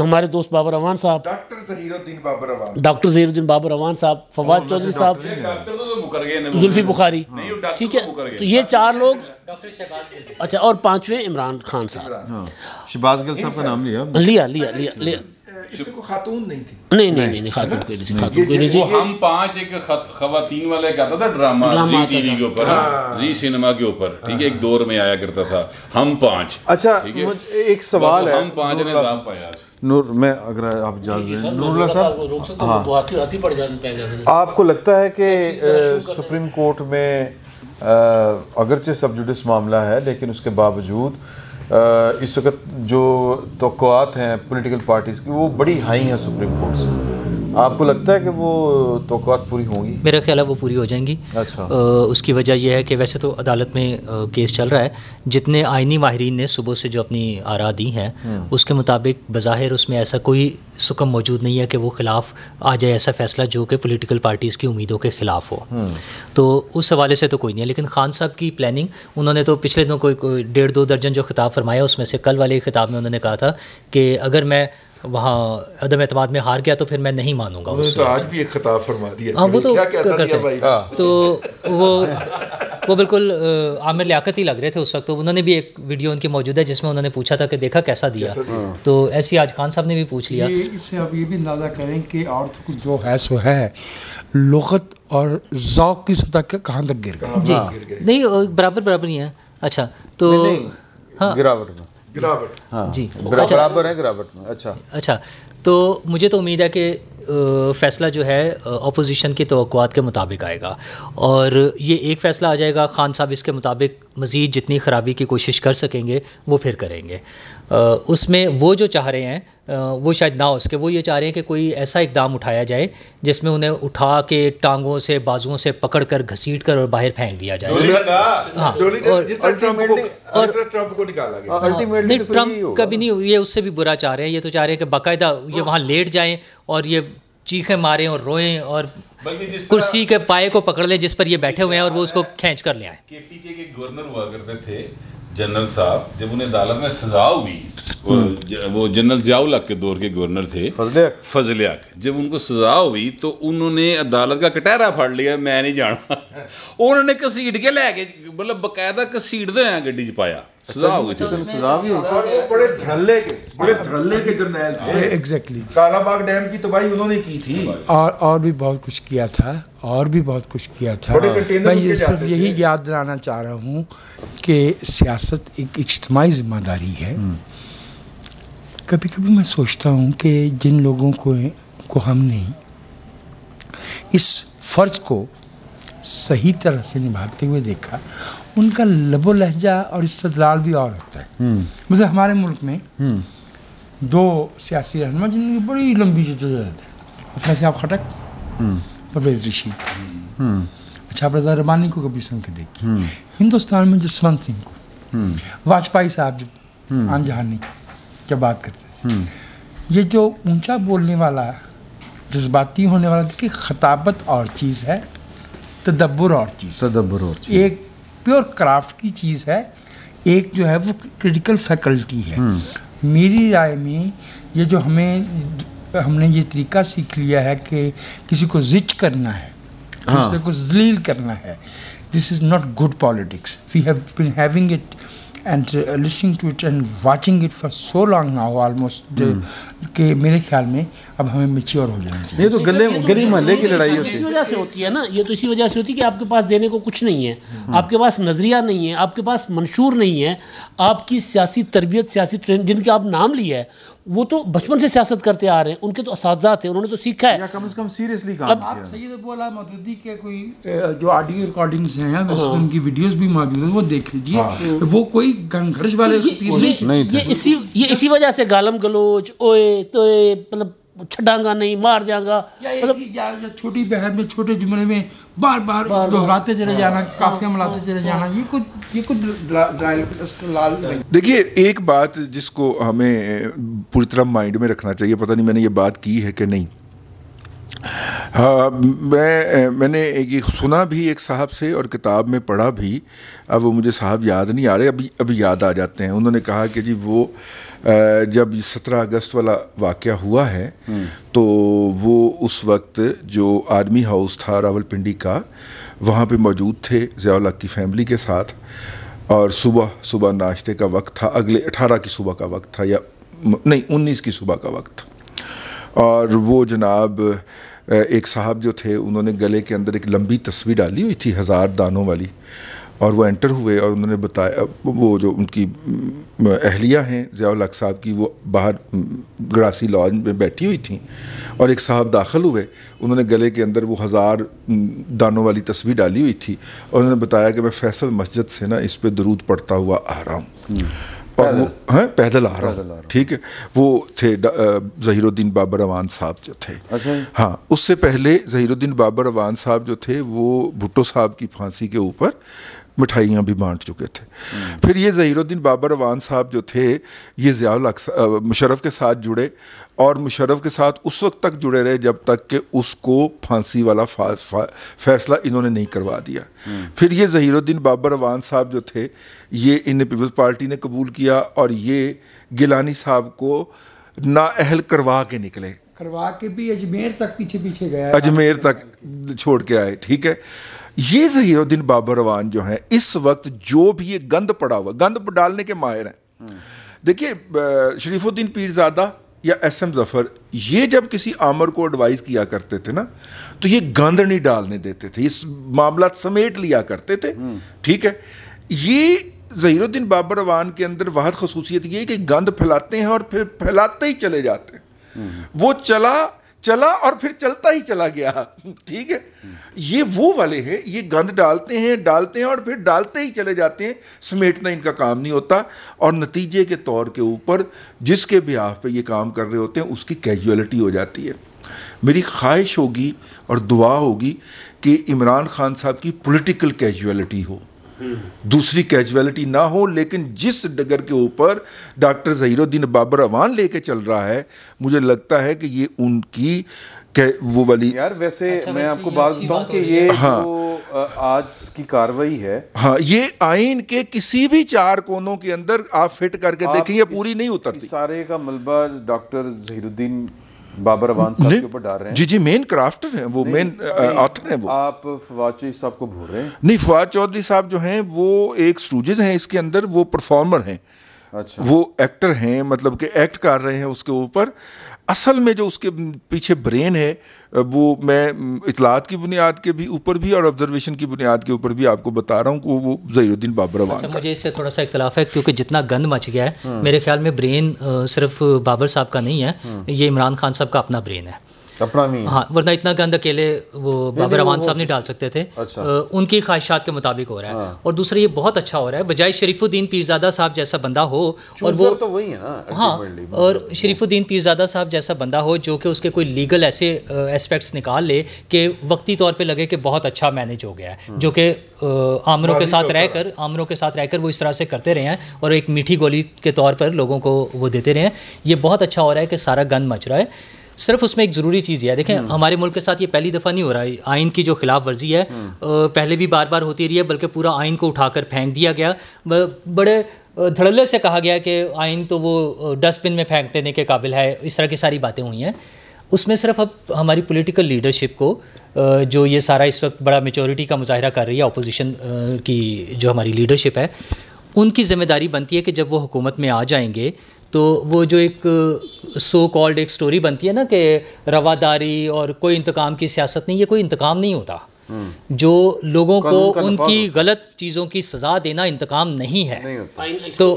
हमारे दोस्त बाबर अवान साहब डॉक्टर जहीरुद्दीन बाबर अवान डॉक्टर जहीरुद्दीन बाबर अवान साहब फवाद हाँ, चौधरी मतलब साहब तो जुल्फी बुखारी हाँ। ठीक तो है तो ये चार लोग अच्छा और पांचवें इमरान खान साहब हाँ, गिल साहब का नाम लिया लिया लिया लिया नहीं नहीं नहीं खातून कोई नहीं थी खातून कोई नहीं थी हम पांच एक था ड्रामा टीवी के ऊपर हाँ। जी सिनेमा के ऊपर ठीक है एक दौर में आया करता था हम पांच अच्छा एक सवाल है हम पांच ने नाम पाया नूर मैं अगर आप साहब हाँ आपको लगता है कि सुप्रीम कोर्ट में अगरचे सब जुडिस मामला है लेकिन उसके बावजूद इस वक्त जो तो हैं पॉलिटिकल पार्टीज़ की वो बड़ी हाई हैं सुप्रीम कोर्ट से आपको लगता है कि वो तो पूरी होंगी मेरा ख्याल है वो पूरी हो जाएंगी अच्छा आ, उसकी वजह यह है कि वैसे तो अदालत में केस चल रहा है जितने आइनी माहरीन ने सुबह से जो अपनी आरा दी हैं हम्म। उसके मुताबिक बज़ाहिर उसमें ऐसा कोई सुकम मौजूद नहीं है कि वो खिलाफ आ जाए ऐसा फैसला जो कि पॉलिटिकल पार्टीज़ की उम्मीदों के ख़िलाफ़ हो हम्म। तो उस हवाले से तो कोई नहीं है लेकिन खान साहब की प्लानिंग उन्होंने तो पिछले दिनों कोई डेढ़ दो दर्जन जो खिताब फरमाया उसमें से कल वाले खिताब में उन्होंने कहा था कि अगर मैं वहाँ अदम अतमाद में हार गया तो फिर मैं नहीं मानूंगा उन्होंने तो आज भी एक खिताब फरमा दिया हाँ वो तो क्या करते भाई तो वो वो बिल्कुल आमिर लियाकत ही लग रहे थे उस वक्त तो उन्होंने भी एक वीडियो उनकी मौजूद है जिसमें उन्होंने पूछा था कि देखा कैसा दिया तो ऐसे आज खान साहब ने भी पूछ लिया इससे आप ये भी अंदाज़ा करें कि और जो है सो है लुत और जौक की सतह कहाँ तक गिर गया जी हाँ, हाँ। नहीं बराबर बराबर ही है अच्छा तो हाँ गिरावट में गिरावट हाँ। जी बराबर अच्छा। है गिरावट में अच्छा अच्छा तो मुझे तो उम्मीद है कि फ़ैसला जो है अपोजिशन की तो के मुताबिक आएगा और ये एक फ़ैसला आ जाएगा खान साहब इसके मुताबिक मज़ीद जितनी ख़राबी की कोशिश कर सकेंगे वो फिर करेंगे उसमें वो जो चाह रहे हैं वो शायद ना हो सके वो ये चाह रहे हैं कि कोई ऐसा इकदाम उठाया जाए जिसमें उन्हें उठा के टांगों से बाजुओं से पकड़ कर घसीट कर और बाहर फेंक दिया जाए हाँ, नहीं ट्रम्प तो कभी नहीं ये उससे भी बुरा चाह रहे हैं ये तो चाह रहे हैं कि बाकायदा ये वहाँ लेट जाए और ये चीखें मारें और रोएं और कुर्सी के पाए को पकड़ लें जिस पर ये बैठे हुए हैं और वो उसको खींच कर ले आए के के गवर्नर हुआ करते थे जनरल साहब जब उन्हें अदालत में सजा हुई वो, हम्म। जनरल जियाउल के दौर के गवर्नर थे फजल जब उनको सजा हुई तो उन्होंने अदालत का कटहरा फाड़ लिया मैं नहीं जाना उन्होंने घसीट के लैके के मतलब बकायदा घसीटते हैं गड्डी च पाया अच्छा, सुझाव तो और बड़े के बड़े के जर्नैल थे एग्जैक्टली हाँ, कालाबाग डैम की तबाही तो उन्होंने की थी और और भी बहुत कुछ किया था और भी बहुत कुछ किया था मैं ये सब यही याद दिलाना चाह रहा हूँ कि सियासत एक इज्तमाही जिम्मेदारी है हम्म। कभी कभी मैं सोचता हूँ कि जिन लोगों को को हमने इस फ़र्ज को सही तरह से निभाते हुए देखा उनका लबो लहजा और इस्तलाल भी और होता है हम्म। मतलब हमारे मुल्क में हम्म। दो सियासी रहन जिनकी बड़ी लंबी जदोजहद है फैज आप खटक हम्म। परवेज रशीद अच्छा आप रजा रबानी को कभी सुन के देखिए हिंदुस्तान में जसवंत सिंह को वाजपेयी साहब जब आन जहानी क्या बात करते थे ये जो ऊंचा बोलने वाला जज्बाती होने वाला था कि खताबत और चीज़ है तदब्बर और चीज़ तदब्बर और चीज़ एक प्योर क्राफ्ट की चीज़ है एक जो है वो क्रिटिकल फैकल्टी है हम्म। मेरी राय में ये जो हमें हमने ये तरीका सीख लिया है कि किसी को जिच करना है हाँ। किसी को जलील करना है this is not good politics we have been having it and listening to it and watching it for so long now almost के मेरे ख्याल में अब हमें मेच्योर हो जाना चाहिए तो गले तो गली तो महल्ले की तो लड़ाई होती है वजह से होती है ना ये तो इसी वजह से होती है कि आपके पास देने को कुछ नहीं है hmm. आपके पास नज़रिया नहीं है आपके पास मंशूर नहीं है आपकी सियासी तरबियत सियासी ट्रेन जिनके आप नाम लिया है वो तो बचपन से सियासत करते आ रहे हैं उनके तो इस थे उन्होंने तो सीखा है या कम से कम सीरियसली काम अब आप सही अच्छा, तो बोला मदूदी के कोई जो आडियो रिकॉर्डिंग्स हैं वैसे तो उनकी वीडियोस भी मौजूद हैं वो देख लीजिए हाँ। वो कोई संघर्ष वाले ये, नहीं ये इसी ये इसी वजह से गालम गलोच ओए तो मतलब छड़ांगा नहीं मार जाएगा मतलब छोटी बहन में छोटे जुमरे में बार बार दोहराते चले हाँ। जाना काफिया मिलाते हाँ। चले हाँ। जाना ये कुछ ये कुछ लाल देखिए एक बात जिसको हमें पूरी तरह माइंड में रखना चाहिए पता नहीं मैंने ये बात की है कि नहीं हाँ मैं मैंने ये सुना भी एक साहब से और किताब में पढ़ा भी अब वो मुझे साहब याद नहीं आ रहे अभी अभी याद आ जाते हैं उन्होंने कहा कि जी वो जब सत्रह अगस्त वाला वाक़ हुआ है हम्म। तो वो उस वक्त जो आर्मी हाउस था रावलपिंडी का वहाँ पे मौजूद थे ज़ियाल की फैमिली के साथ और सुबह सुबह नाश्ते का वक्त था अगले अठारह की सुबह का वक्त था या नहीं उन्नीस की सुबह का वक्त था और वो जनाब एक साहब जो थे उन्होंने गले के अंदर एक लंबी तस्वीर डाली हुई थी हज़ार दानों वाली और वो एंटर हुए और उन्होंने बताया वो जो उनकी अहलिया हैं ज़ियाल साहब की वो बाहर ग्रासी लॉज में बैठी हुई थी और एक साहब दाखिल हुए उन्होंने गले के अंदर वो हज़ार दानों वाली तस्वीर डाली हुई थी और उन्होंने बताया कि मैं फैसल मस्जिद से ना इस पर दरूद पढ़ता हुआ आ रहा हूँ हम्म। और वो हैं पैदल आ रहा हूँ ठीक है वो थे जहीरुद्दीन बाबर अवान साहब जो थे अच्छा हाँ उससे पहले जहीरुद्दीन बाबर अवान साहब जो थे वो भुट्टो साहब की फांसी के ऊपर मिठाइयाँ भी बांट चुके थे फिर ये ज़हीरुद्दीन बाबर अवान साहब जो थे ये ज़ियाल मुशरफ के साथ जुड़े और मुशरफ के साथ उस वक्त तक जुड़े रहे जब तक कि उसको फांसी वाला फा, फा, फैसला इन्होंने नहीं करवा दिया फिर ये ज़हीरुद्दीन बाबर अवान साहब जो थे ये इन पीपल्स पार्टी ने कबूल किया और ये गिलानी साहब को नाअहल करवा के निकले करवा के भी अजमेर तक पीछे पीछे गया अजमेर तक छोड़ के आए ठीक है ये जहीरुद्दीन बाबरवान जो है इस वक्त जो भी ये गंद पड़ा हुआ गंद डालने के माहिर हैं देखिए शरीफुद्दीन पीरजादा या एस एम जफ़र ये जब किसी आमर को एडवाइस किया करते थे ना तो ये गंद नहीं डालने देते थे इस मामला समेट लिया करते थे ठीक है ये जहीरुद्दीन बाबरवान के अंदर वाहत खसूसियत ये कि गंद फैलाते हैं और फिर फैलाते ही चले जाते हैं वो चला चला और फिर चलता ही चला गया ठीक है ये वो वाले हैं ये गंद डालते हैं डालते हैं और फिर डालते ही चले जाते हैं समेटना इनका काम नहीं होता और नतीजे के तौर के ऊपर जिसके भी आप पे ये काम कर रहे होते हैं उसकी कैजुअलिटी हो जाती है मेरी ख्वाहिश होगी और दुआ होगी कि इमरान खान साहब की पॉलिटिकल कैजुअलिटी हो दूसरी कैजुअलिटी ना हो लेकिन जिस डगर के ऊपर डॉक्टर जहीरुद्दीन बाबर अवान लेके चल रहा है मुझे लगता है कि ये उनकी वो वाली यार वैसे अच्छा, मैं आपको बात बताऊं कि ये हाँ तो आज की कार्रवाई है हाँ ये आइन के किसी भी चार कोनों के अंदर आप फिट करके देखें ये पूरी नहीं उतरती सारे का मलबा डॉक्टर जहीरुद्दीन बाबर अवान साहब के ऊपर डाल रहे हैं जी जी मेन क्राफ्टर हैं वो मेन ऑथर uh, हैं वो आप फवाद चौधरी साहब को भूल रहे हैं नहीं फवाद चौधरी साहब जो हैं वो एक स्टूजेज हैं इसके अंदर वो परफॉर्मर हैं अच्छा वो एक्टर हैं मतलब कि एक्ट कर रहे हैं उसके ऊपर असल में जो उसके पीछे ब्रेन है वो मैं इतलात की बुनियाद के भी ऊपर भी और ऑब्जर्वेशन की बुनियाद के ऊपर भी आपको बता रहा हूँ कि वो जहीरुद्दीन बाबर अच्छा, मुझे इससे थोड़ा सा इख्तलाफ है क्योंकि जितना गंद मच गया है हाँ। मेरे ख्याल में ब्रेन सिर्फ बाबर साहब का नहीं है हाँ। ये इमरान खान साहब का अपना ब्रेन है अपना नहीं हाँ वरना इतना गंद अकेले वो बाबर रमान साहब नहीं डाल सकते थे अच्छा। आ, उनकी ख्वाहिशात के मुताबिक हो रहा है हाँ। और दूसरा ये बहुत अच्छा हो रहा है बजाय शरीफुद्दीन पीरजादा साहब जैसा बंदा हो और वो तो वही है ना हाँ और शरीफुद्दीन पीरजादा साहब जैसा बंदा हो जो कि उसके कोई लीगल ऐसे एस्पेक्ट्स निकाल ले कि वक्ती तौर पर लगे कि बहुत अच्छा मैनेज हो गया है हम्म। जो कि आमरों के साथ रहकर आमरों के साथ रहकर वो इस तरह से करते रहे हैं और एक मीठी गोली के तौर पर लोगों को वो देते रहे हैं ये बहुत अच्छा हो रहा है कि सारा गंद मच रहा है सिर्फ उसमें एक ज़रूरी चीज़ है देखें हम्म। हमारे मुल्क के साथ ये पहली दफ़ा नहीं हो रहा है आइन की जो खिलाफ वर्जी है हम्म। पहले भी बार बार होती रही है बल्कि पूरा आइन को उठाकर फेंक दिया गया बड़े धड़ल्ले से कहा गया कि आइन तो वो डस्टबिन में फेंक देने के काबिल है इस तरह की सारी बातें हुई हैं उसमें सिर्फ अब हमारी पोलिटिकल लीडरशिप को जो ये सारा इस वक्त बड़ा मेचोरिटी का मुजाहरा कर रही है अपोजिशन की जो हमारी लीडरशिप है उनकी ज़िम्मेदारी बनती है कि जब वो हुकूमत में आ जाएंगे तो वो जो एक सो कॉल्ड एक स्टोरी बनती है ना कि रवादारी और कोई इंतकाम की सियासत नहीं ये कोई इंतकाम नहीं होता जो लोगों को उनकी गलत चीज़ों की सज़ा देना इंतकाम नहीं है नहीं तो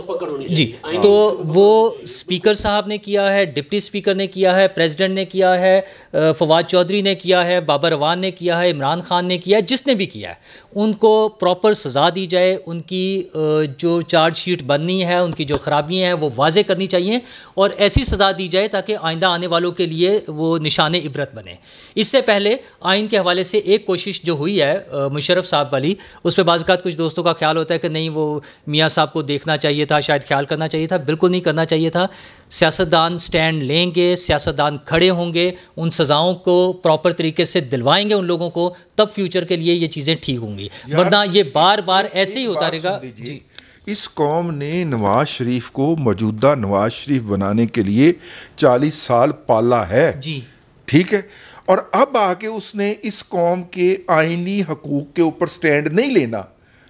जी तो वो स्पीकर साहब ने किया है डिप्टी स्पीकर ने किया है प्रेसिडेंट ने किया है फवाद चौधरी ने किया है बाबर अवान ने किया है इमरान खान ने किया है जिसने भी किया है उनको प्रॉपर सज़ा दी जाए उनकी जो चार्जशीट बननी है उनकी जो ख़राबियाँ हैं वो वाजे करनी चाहिए और ऐसी सज़ा दी जाए ताकि आइंदा आने वालों के लिए वो निशान इबरत बने इससे पहले आइन के हवाले से एक कोशिश कोशिश जो हुई है मुशरफ साहब वाली उस पर बाज़ात कुछ दोस्तों का ख्याल होता है कि नहीं वो मियाँ साहब को देखना चाहिए था शायद ख्याल करना चाहिए था बिल्कुल नहीं करना चाहिए था सियासतदान स्टैंड लेंगे सियासतदान खड़े होंगे उन सज़ाओं को प्रॉपर तरीके से दिलवाएंगे उन लोगों को तब फ्यूचर के लिए ये चीज़ें ठीक होंगी वरना ये बार बार ऐसे ही होता रहेगा जी इस कौम ने नवाज शरीफ को मौजूदा नवाज शरीफ बनाने के लिए 40 साल पाला है जी ठीक है और अब आके उसने इस कौम के आइनी हकूक के ऊपर स्टैंड नहीं लेना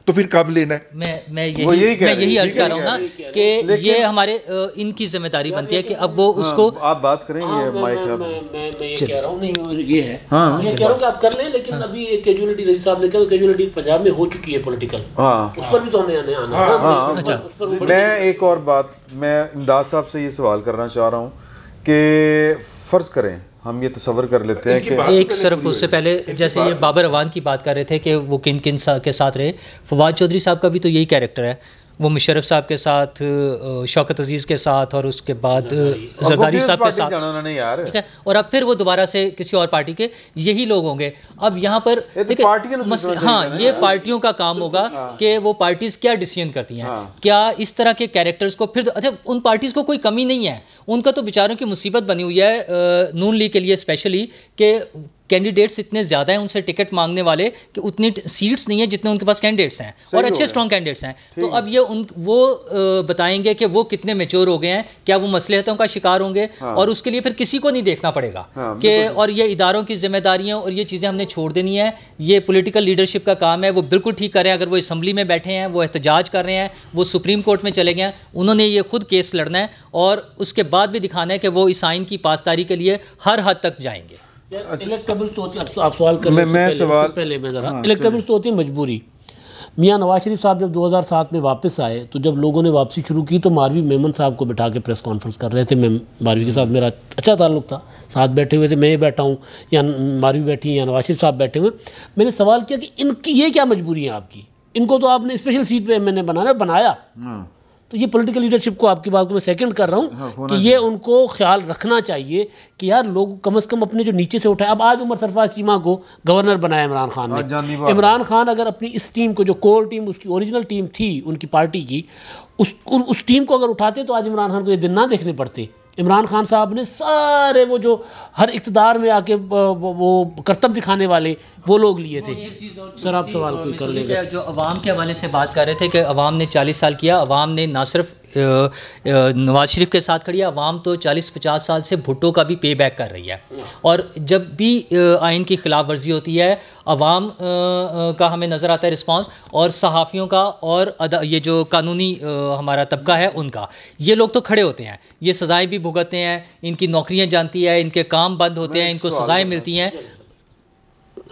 तो फिर कब लेना है मैं मैं यही यही मैं यही अर्ज कर रहा हूँ ना कि ये हमारे इनकी जिम्मेदारी बनती है कि अब वो उसको आप बात करें ये हाँ, माइक मैं मैं ये कह रहा हूँ नहीं और ये है हाँ ये कह रहा हूँ कि आप कर लें लेकिन हाँ। अभी एक कैजुअलिटी रजी साहब ने कहा कैजुअलिटी पंजाब में हो चुकी है पोलिटिकल हाँ। उस पर भी तो हमें आना अच्छा। मैं एक और बात मैं इमदाद साहब से ये सवाल करना चाह रहा हूँ कि फ़र्ज़ करें हम ये तस्वर कर लेते हैं कि एक तो सिर्फ उससे पहले जैसे ये बाबर अवान की बात कर रहे थे कि वो किन किन के साथ रहे फवाद चौधरी साहब का भी तो यही कैरेक्टर है वो मुशरफ साहब के साथ शौकत अजीज़ के साथ और उसके बाद जरदारी साहब के साथ यार ठीक है और अब फिर वो दोबारा से किसी और पार्टी के यही लोग होंगे अब यहाँ पर तो ठीक है हाँ ये पार्टियों का काम होगा हाँ। कि वो पार्टीज़ क्या डिसीजन करती हैं हाँ। क्या इस तरह के कैरेक्टर्स को फिर अच्छा उन पार्टीज़ को कोई कमी नहीं है उनका तो बेचारों की मुसीबत बनी हुई है नून लीग के लिए स्पेशली कि कैंडिडेट्स इतने ज़्यादा हैं उनसे टिकट मांगने वाले कि उतनी सीट्स नहीं है जितने उनके पास कैंडिडेट्स हैं और अच्छे स्ट्रॉन्ग कैंडिडेट्स हैं तो अब ये उन वो बताएंगे कि वो कितने मेच्योर हो गए हैं क्या वो मसलहतों का शिकार होंगे हाँ। और उसके लिए फिर किसी को नहीं देखना पड़ेगा हाँ, कि और ये इदारों की जिम्मेदारियाँ और ये चीज़ें हमने छोड़ देनी है ये पोलिटिकल लीडरशिप का काम है वो बिल्कुल ठीक करें अगर वो असम्बली में बैठे हैं वो एहतजाज कर रहे हैं वो सुप्रीम कोर्ट में चले गए हैं उन्होंने ये खुद केस लड़ना है और उसके बाद भी दिखाना है कि वो इस आइन की पासदारी के लिए हर हद तक जाएंगे इलेक्टेबल तो होती है मजबूरी मियाँ नवाज शरीफ साहब जब 2007 में वापस आए तो जब लोगों ने वापसी शुरू की तो मारवी मेमन साहब को बिठा के प्रेस कॉन्फ्रेंस कर रहे थे मैं मारवी के साथ मेरा अच्छा ताल्लुक था साथ बैठे हुए थे मैं बैठा हूँ या मारवी बैठी या नवाज शरीफ साहब बैठे हुए मैंने सवाल किया कि इनकी ये क्या मजबूरी है आपकी इनको तो आपने स्पेशल सीट पर मैंने बनाना बनाया हाँ। तो ये पॉलिटिकल लीडरशिप को आपकी बात को मैं सेकंड कर रहा हूँ हाँ, कि ये उनको ख्याल रखना चाहिए कि यार लोग कम अज़ कम अपने जो नीचे से उठाए अब आज उमर सरफराज चीमा को गवर्नर बनाया इमरान खान ने इमरान खान अगर अपनी इस टीम को जो कोर टीम उसकी ओरिजिनल टीम थी उनकी पार्टी की उस उस टीम को अगर उठाते तो आज इमरान खान को ये दिन ना देखने पड़ते इमरान खान साहब ने सारे वो जो हर इकतदार में आके वो करतब दिखाने वाले वो लोग लिए थे सर आप सवाल कोई कर लेंगे जो अवाम के हवाले से बात कर रहे थे कि अवाम ने चालीस साल किया अवाम ने ना सिर्फ नवाज शरीफ के साथ खड़ी है आवाम तो चालीस पचास साल से भुट्टो का भी पे बैक कर रही है और जब भी आइन की खिलाफ वर्जी होती है आवाम का हमें नज़र आता है रिस्पांस और सहाफ़ियों का और ये जो कानूनी हमारा तबका है उनका ये लोग तो खड़े होते हैं ये सज़ाएँ भी भुगतते हैं इनकी नौकरियाँ जानती है इनके काम बंद होते हैं इनको सज़ाएँ मिलती हैं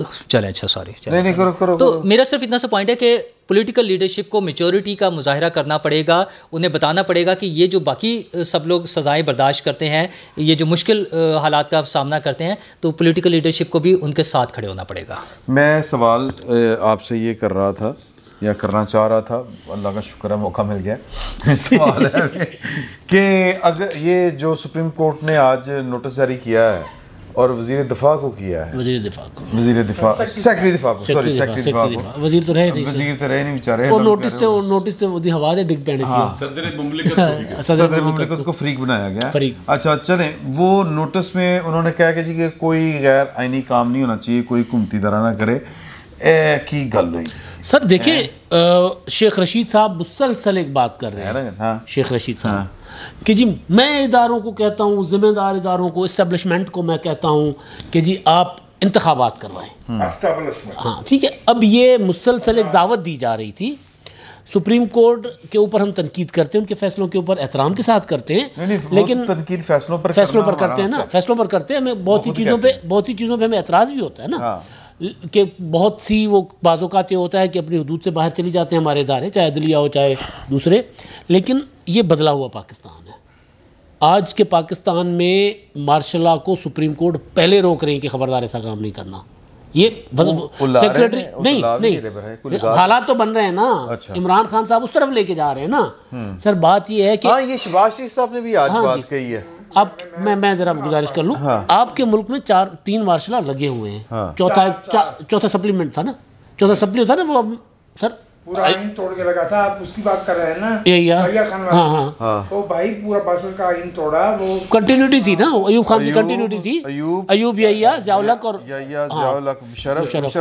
चले अच्छा सॉरी नहीं नहीं करो करो तो मेरा सिर्फ इतना सा पॉइंट है कि पॉलिटिकल लीडरशिप को मेचोरिटी का मुजाहरा करना पड़ेगा उन्हें बताना पड़ेगा कि ये जो बाकी सब लोग सजाएं बर्दाश्त करते हैं ये जो मुश्किल हालात का सामना करते हैं तो पॉलिटिकल लीडरशिप को भी उनके साथ खड़े होना पड़ेगा मैं सवाल आपसे ये कर रहा था या करना चाह रहा था अल्लाह का शुक्र है मौका मिल गया सवाल है कि अगर ये जो सुप्रीम कोर्ट ने आज नोटिस जारी किया है और वजीर दफा को किया है वजीर दफा को वजीर दफा सेक्रेटरी दफा को सॉरी सेक्रेटरी दफा को वजीर तो रहे नहीं वजीर तो रहे नहीं बेचारे और नोटिस तो नोटिस तो ओदी हवा दे डिग पैने सी सदर मुमलिकत हाँ। सदर मुमलिकत को फ्रीक बनाया गया अच्छा चले अच्छा वो नोटिस में उन्होंने कहा कि जी कोई गैर आईनी काम नहीं होना चाहिए कोई हुकूमती दरा ना करे की गल हुई सर देखिए शेख रशीद साहब मुसलसल एक बात कर रहे हैं हाँ। शेख रशीद साहब हाँ। कि जी मैं इदारों को कहता हूँ ज़िम्मेदार इदारों को इस्टेबलिशमेंट को मैं कहता हूँ कि जी आप इंतबात करवाएं हम्म। हाँ ठीक है अब ये मुसलसल एक दावत दी जा रही थी सुप्रीम कोर्ट के ऊपर हम तनकीद करते हैं उनके फैसलों के ऊपर एहतराम के साथ करते हैं तो लेकिन तनकीद फैसलों पर फैसलों पर करते हैं ना फैसलों पर करते हैं हमें बहुत ही चीज़ों पर बहुत ही चीज़ों पर हमें एतराज़ भी होता है ना हाँ। के बहुत सी वो बाज़ात ये होता है कि अपनी हदूद से बाहर चली जाते हैं हमारे इदारे चाहे अदलिया हो चाहे दूसरे लेकिन ये बदला हुआ पाकिस्तान है आज के पाकिस्तान में मार्शला को सुप्रीम कोर्ट पहले रोक रहे हैं कि खबरदार ऐसा काम नहीं करना ये सेक्रेटरी तो नहीं नहीं हालात तो बन रहे हैं ना अच्छा। इमरान खान साहब उस तरफ लेके जा रहे हैं ना हम्म। सर बात ये है कि हाँ, ये शिवाज शरीफ साहब ने भी आज हाँ बात कही है आप मैं मैं जरा गुजारिश कर लूँ हाँ। आपके मुल्क में चार तीन मार्शल लगे हुए हैं हाँ। चौथा चौथा सप्लीमेंट था ना चौथा सप्ली था ना वो अब सर पूरा आइन तोड़ के लगा था आप उसकी बात कर रहे हैं ना भैया खान हाँ, हाँ। हाँ। तो भाई पूरा का आइन तोड़ा वो कंटिन्यूटी थी ना अयूब खान की कंटिन्यूटी थी अयूब अयूब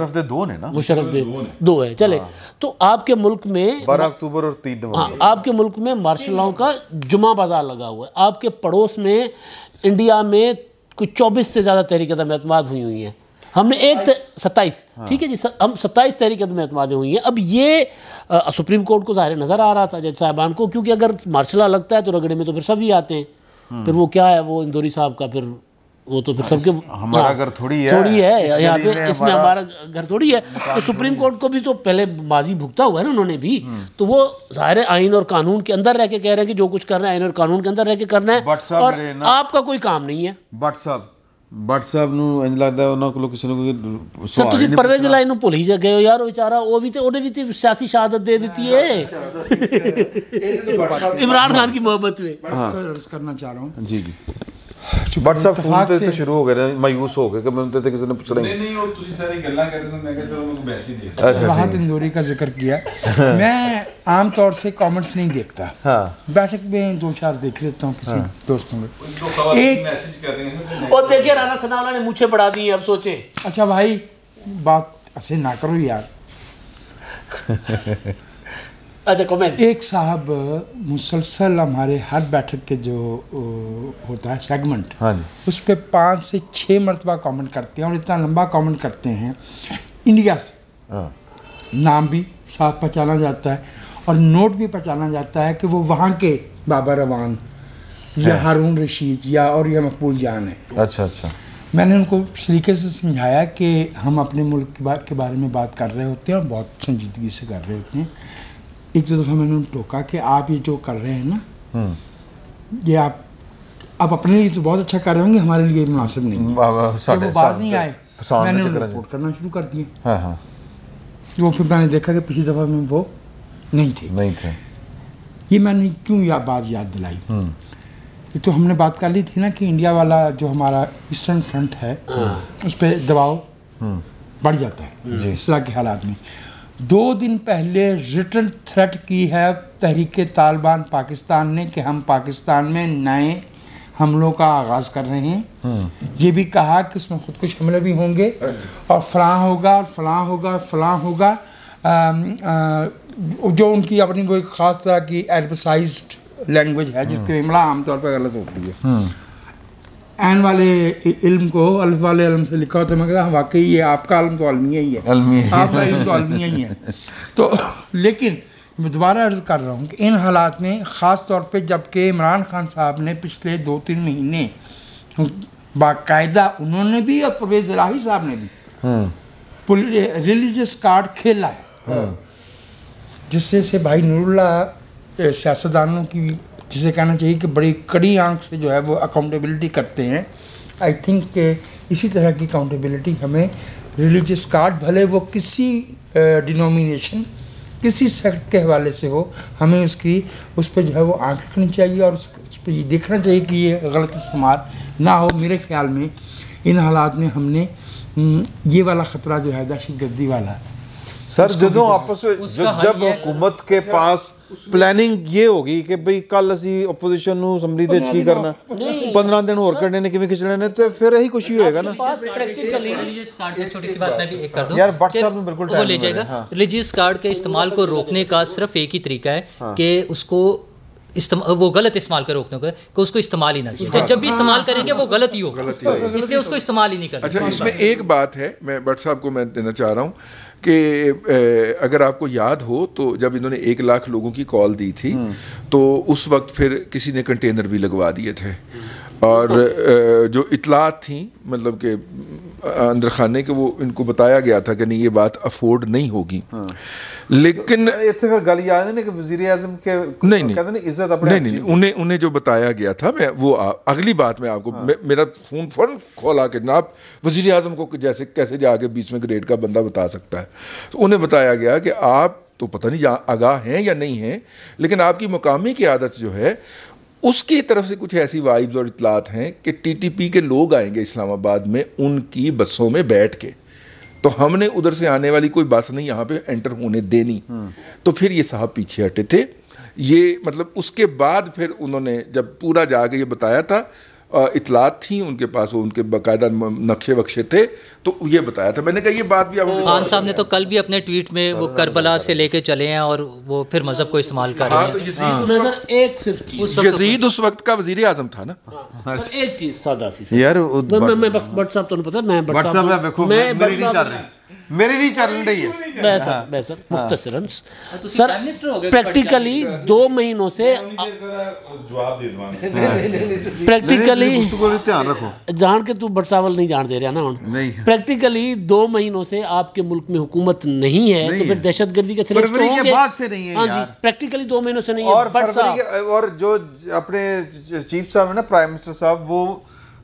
और दे दो ने ना मुशरफ दे दो है चले तो आपके मुल्क में बारह अक्टूबर और तीन नवंबर आपके मुल्क में मार्शल लॉ का जुमा बाजार लगा हुआ है आपके पड़ोस में इंडिया में कुछ चौबीस से ज़्यादा तहरीक अदम हुई हुई है हमने एक सत्ताईस हाँ। ठीक है जी हम सत्ताईस तहरीक में अतमादें हुई हैं अब ये आ, सुप्रीम कोर्ट को ज़ाहिर नज़र आ रहा था जज साहबान को क्योंकि अगर मार्शला लगता है तो रगड़े में तो फिर सभी आते हैं हम्म। फिर वो क्या है वो इंदौरी साहब का फिर वो तो फिर सबके हमारा हाँ। घर थोड़ी है थोड़ी है यहाँ पे इसमें हमारा घर थोड़ी है तो सुप्रीम कोर्ट को भी तो पहले माजी भुगता हुआ है ना उन्होंने भी हम्म। तो वो जाहिर आइन और कानून के अंदर रह के कह रहे हैं कि जो कुछ करना है आइन और कानून के अंदर रह के करना है और आपका कोई काम नहीं है बट सब WhatsApp ਨੂੰ ਇੰਜ ਲੱਗਦਾ ਉਹਨਾਂ ਕੋਲ ਕਿਸੇ ਨੂੰ ਕੋਈ ਸਵਾਲ ਤੁਸੀਂ ਪਰਵੇਜ਼ ਲਾਈਨ ਨੂੰ ਭੁੱਲ ਹੀ ਜਾ ਗਏ ਹੋ ਯਾਰ ਉਹ ਵਿਚਾਰਾ ਉਹ ਵੀ ਤੇ ਉਹਨੇ ਵੀ ਤੇ ਸਿਆਸੀ ਸ਼ਹਾਦਤ ਦੇ ਦਿੱਤੀ ਏ ਇਮਰਾਨ ਖਾਨ ਦੀ ਮੁਹੱਬਤ ਵਿੱਚ ਬਸ ਅਰਜ਼ ਕਰਨਾ ਚਾਹ ਰਹਾ ਹਾਂ ਜੀ ਜੀ WhatsApp ਫੋਨ ਤੇ ਸ਼ੁਰੂ ਹੋ ਗਏ मायूस हो गए कि मैं ਮੈਨੂੰ तो किसी ने पूछ ਪੁੱਛਣਾ नहीं ਨਹੀਂ ਉਹ ਤੁਸੀਂ ਸਾਰੀ ਗੱਲਾਂ ਕਰਦੇ ਸੋ ਮੈਂ ਕਿਹਾ ਚਲੋ ਮੈਨੂੰ ਵੈਸੇ ਹੀ ਦੇਖ अच्छा राहत अच्छा। इंदौरी का जिक्र किया मैं आम तौर से कमेंट्स नहीं देखता हां बैठक में दो चार देख लेता हूं किसी हाँ। दोस्तों में एक मैसेज कर रहे हैं तो और देखिए राणा सनावला उन्होंने मुझे बढ़ा दी अब सोचे अच्छा भाई बात ऐसे ना करो यार अच्छा कॉमेंट एक साहब मुसलसल हमारे हर बैठक के जो होता है सेगमेंट हाँ उस पर पाँच से छः मरतबा कमेंट करते हैं और इतना लंबा कमेंट करते हैं इंडिया से हाँ। नाम भी साथ पहचाना जाता है और नोट भी पहचाना जाता है कि वो वहाँ के बाबा रवान या हाँ। हारून रशीद या और यह मकबूल जान है अच्छा अच्छा मैंने उनको सलीके से समझाया कि हम अपने मुल्क के बारे में बात कर रहे होते हैं और बहुत संजीदगी से कर रहे होते हैं एक दो तो दफ़ा मैंने टोका कि आप ये जो कर रहे हैं ना हम्म। ये आप आप अपने लिए तो बहुत अच्छा कर रहे होंगे हमारे लिए मुनासिब नहीं है वो बाज नहीं आए मैंने रिपोर्ट करना शुरू कर दिया हाँ, हाँ। वो फिर मैंने देखा कि पिछली दफ़ा में वो नहीं थे नहीं थे ये मैंने क्यों या बात याद दिलाई हम्म। ये तो हमने बात कर ली थी ना कि इंडिया वाला जो हमारा ईस्टर्न फ्रंट है हाँ। उस पर दबाव हम्म। बढ़ जाता है इस तरह के हालात में दो दिन पहले रिटर्न थ्रेट की है तहरीक तालिबान पाकिस्तान ने कि हम पाकिस्तान में नए हमलों का आगाज़ कर रहे हैं हम्म। ये भी कहा कि उसमें खुदकुश हमले भी होंगे और फलां होगा और फलां होगा फलां होगा आ, आ, जो उनकी अपनी कोई ख़ास तरह की एडवर्साइज लैंग्वेज है जिसके हम्म। इमला आमतौर पर गलत होती है हम्म। एन वाले इल्म को अल्फ वाले इल्म से लिखा होता है मगर हाँ, वाकई ये आपका अलम तो अलमिया ही है आपका इल्म तो अलमिया ही है तो लेकिन मैं दोबारा अर्ज़ कर रहा हूँ कि इन हालात में ख़ास तौर पर जबकि इमरान खान साहब ने पिछले दो तीन महीने बाकायदा उन्होंने भी और परवेज राही साहब ने भी हम्म। रिलीजस कार्ड खेला है हम्म। जिससे से भाई नूरुल्ला सियासतदानों की जिसे कहना चाहिए कि बड़ी कड़ी आंख से जो है वो अकाउंटेबिलिटी करते हैं आई थिंक इसी तरह की अकाउंटेबिलिटी हमें रिलीजियस कार्ड भले वो किसी डिनोमिनेशन किसी सेक्ट के हवाले से हो हमें उसकी उस पर जो है वो आँख रखनी चाहिए और उस पर ये देखना चाहिए कि ये गलत इस्तेमाल ना हो मेरे ख्याल में इन हालात में हमने ये वाला ख़तरा जो है दहशत गर्दी वाला सर जो आपस जब हुकूमत के अच्छा, पास प्लानिंग ये होगी कि भाई कल असी ਅਸੀਂ ਆਪੋਜੀਸ਼ਨ ਨੂੰ ਅਸੈਂਬਲੀ ਦੇ ਵਿੱਚ ਕੀ ਕਰਨਾ 15 ਦਿਨ ਹੋਰ ਕੱਢਣੇ ਨੇ ਕਿਵੇਂ ਖਿੱਚਣੇ ਨੇ ਤੇ ਫਿਰ ਇਹੀ ਕੁਝ ਹੀ ਹੋਏਗਾ ਨਾ रिलीजियस कार्ड में छोटी सी बात मैं भी एक कर दूं यार व्हाट्सएप में बिल्कुल टाइम ले जाएगा रिलीजियस कार्ड के इस्तेमाल को रोकने का सिर्फ एक ही तरीका है हाँ। कि उसको इस्तेमाल वो गलत इस्तेमाल कर रोकने को उसको इस्तेमाल ही ना किया हाँ। जब भी इस्तेमाल हाँ। करेंगे वो गलत ही होगा इसलिए उसको इस्तेमाल ही नहीं करना अच्छा इसमें एक बात है मैं व्हाट्सएप को मैं देना चाह रहा हूँ कि अगर आपको याद हो तो जब इन्होंने एक लाख लोगों की कॉल दी थी हम्म। तो उस वक्त फिर किसी ने कंटेनर भी लगवा दिए थे और जो इतलात थी मतलब कि अंदर खाने के वो इनको बताया गया था कि नहीं ये बात अफोर्ड नहीं होगी हाँ। लेकिन तो, तो फिर गल याद नहीं कि वजीर अजम के नहीं नहीं कहते इज्जत अपने नहीं नहीं उन्हें उन्हें जो बताया गया था मैं वो आ, अगली बात मैं आपको हाँ। मे, मेरा खून फौरन खोला कि आप वजीर अजम को जैसे कैसे जाके बीसवें ग्रेड का बंदा बता सकता है तो उन्हें बताया गया कि आप तो पता नहीं आगाह हैं या नहीं हैं लेकिन आपकी मुकामी की आदत जो है उसकी तरफ से कुछ ऐसी वाइब्स और इतलात हैं कि टीटीपी के लोग आएंगे इस्लामाबाद में उनकी बसों में बैठ के तो हमने उधर से आने वाली कोई बस नहीं यहाँ पे एंटर होने देनी हम्म। तो फिर ये साहब पीछे हटे थे ये मतलब उसके बाद फिर उन्होंने जब पूरा जाके ये बताया था इतलात थी उनके पास वो उनके बाकायदा नक्शे वक्शे थे तो ये बताया था मैंने कहा ये बात भी आपको खान साहब ने तो कल भी अपने ट्वीट में वो करबला से लेके चले हैं और वो फिर मजहब को इस्तेमाल कर रहे हाँ, हैं तो हाँ। यजीद उस वक्त का वजीर आजम था ना हाँ। एक चीज़ सादा सी यार मैं बट साहब तो पता मैं मेरी नहीं चल रही है मैं सर हाँ। मैं सर हाँ। हाँ, तो सर प्रैक्टिकली दो महीनों से जवाब दे प्रैक्टिकली ध्यान रखो जान के तू बरसावल नहीं जान दे रहा ना हूं प्रैक्टिकली दो महीनों से आपके मुल्क में हुकूमत नहीं है तो फिर दहशत गर्दी फरवरी के बाद जी प्रैक्टिकली दो महीनों से नहीं है और जो अपने चीफ साहब है ना प्राइम मिनिस्टर साहब वो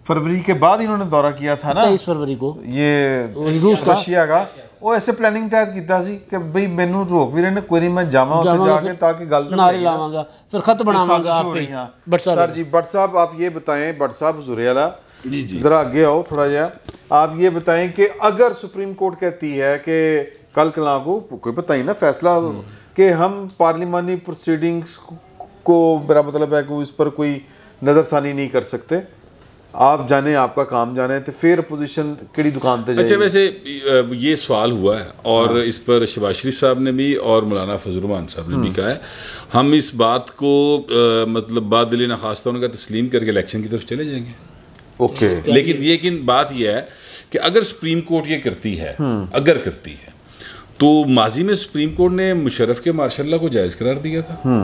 फरवरी के बाद इन्होंने दौरा किया था ना इस फरवरी को ये रूस का रशिया का ਉਹ ਐਸੇ ਪਲੈਨਿੰਗ ਤਹਿਤ ਕੀਤਾ ਸੀ ਕਿ ਬਈ ਮੈਨੂੰ ਰੋਕ ਵੀ ਰਹੇ ਨੇ ਕੋਈ ਮੈਂ ਜਾਵਾਂ ਉੱਥੇ ਜਾ ਕੇ ਤਾਂ ਕਿ ਗੱਲ ਤੇ ਨਾਰੇ ਲਾਵਾਂਗਾ ਫਿਰ ਖਤ ਬਣਾਵਾਂਗਾ ਆਪੇ ਬਟ ਸਰ ਜੀ ਬਟ ਸਾਹਿਬ ਆਪ ਇਹ ਬਤਾएं ਬਟ ਸਾਹਿਬ जी जी ज़रा आगे आओ थोड़ा जिया आप ये बताएं कि अगर सुप्रीम कोर्ट कहती है कि कल कला को कोई बताइए ना फैसला कि हम पार्लिमानी प्रोसीडिंग्स को मेरा मतलब है कि उस पर कोई नज़रसानी नहीं कर सकते आप जाने आपका काम जाने तो फिर पोजीशन केड़ी दुकान पर अच्छा वैसे ये सवाल हुआ है और हाँ। इस पर शबाज शरीफ साहब ने भी और मौलाना फजलरमान साहब ने भी हाँ। कहा है हम इस बात को आ, मतलब बादल नखास्ता उनका तस्लीम करके इलेक्शन की तरफ चले जाएंगे ओके लेकिन लेकिन बात यह है कि अगर सुप्रीम कोर्ट ये करती है हाँ। अगर करती है तो माजी में सुप्रीम कोर्ट ने मुशरफ के मार्शाला को जायज़ करार दिया था हाँ।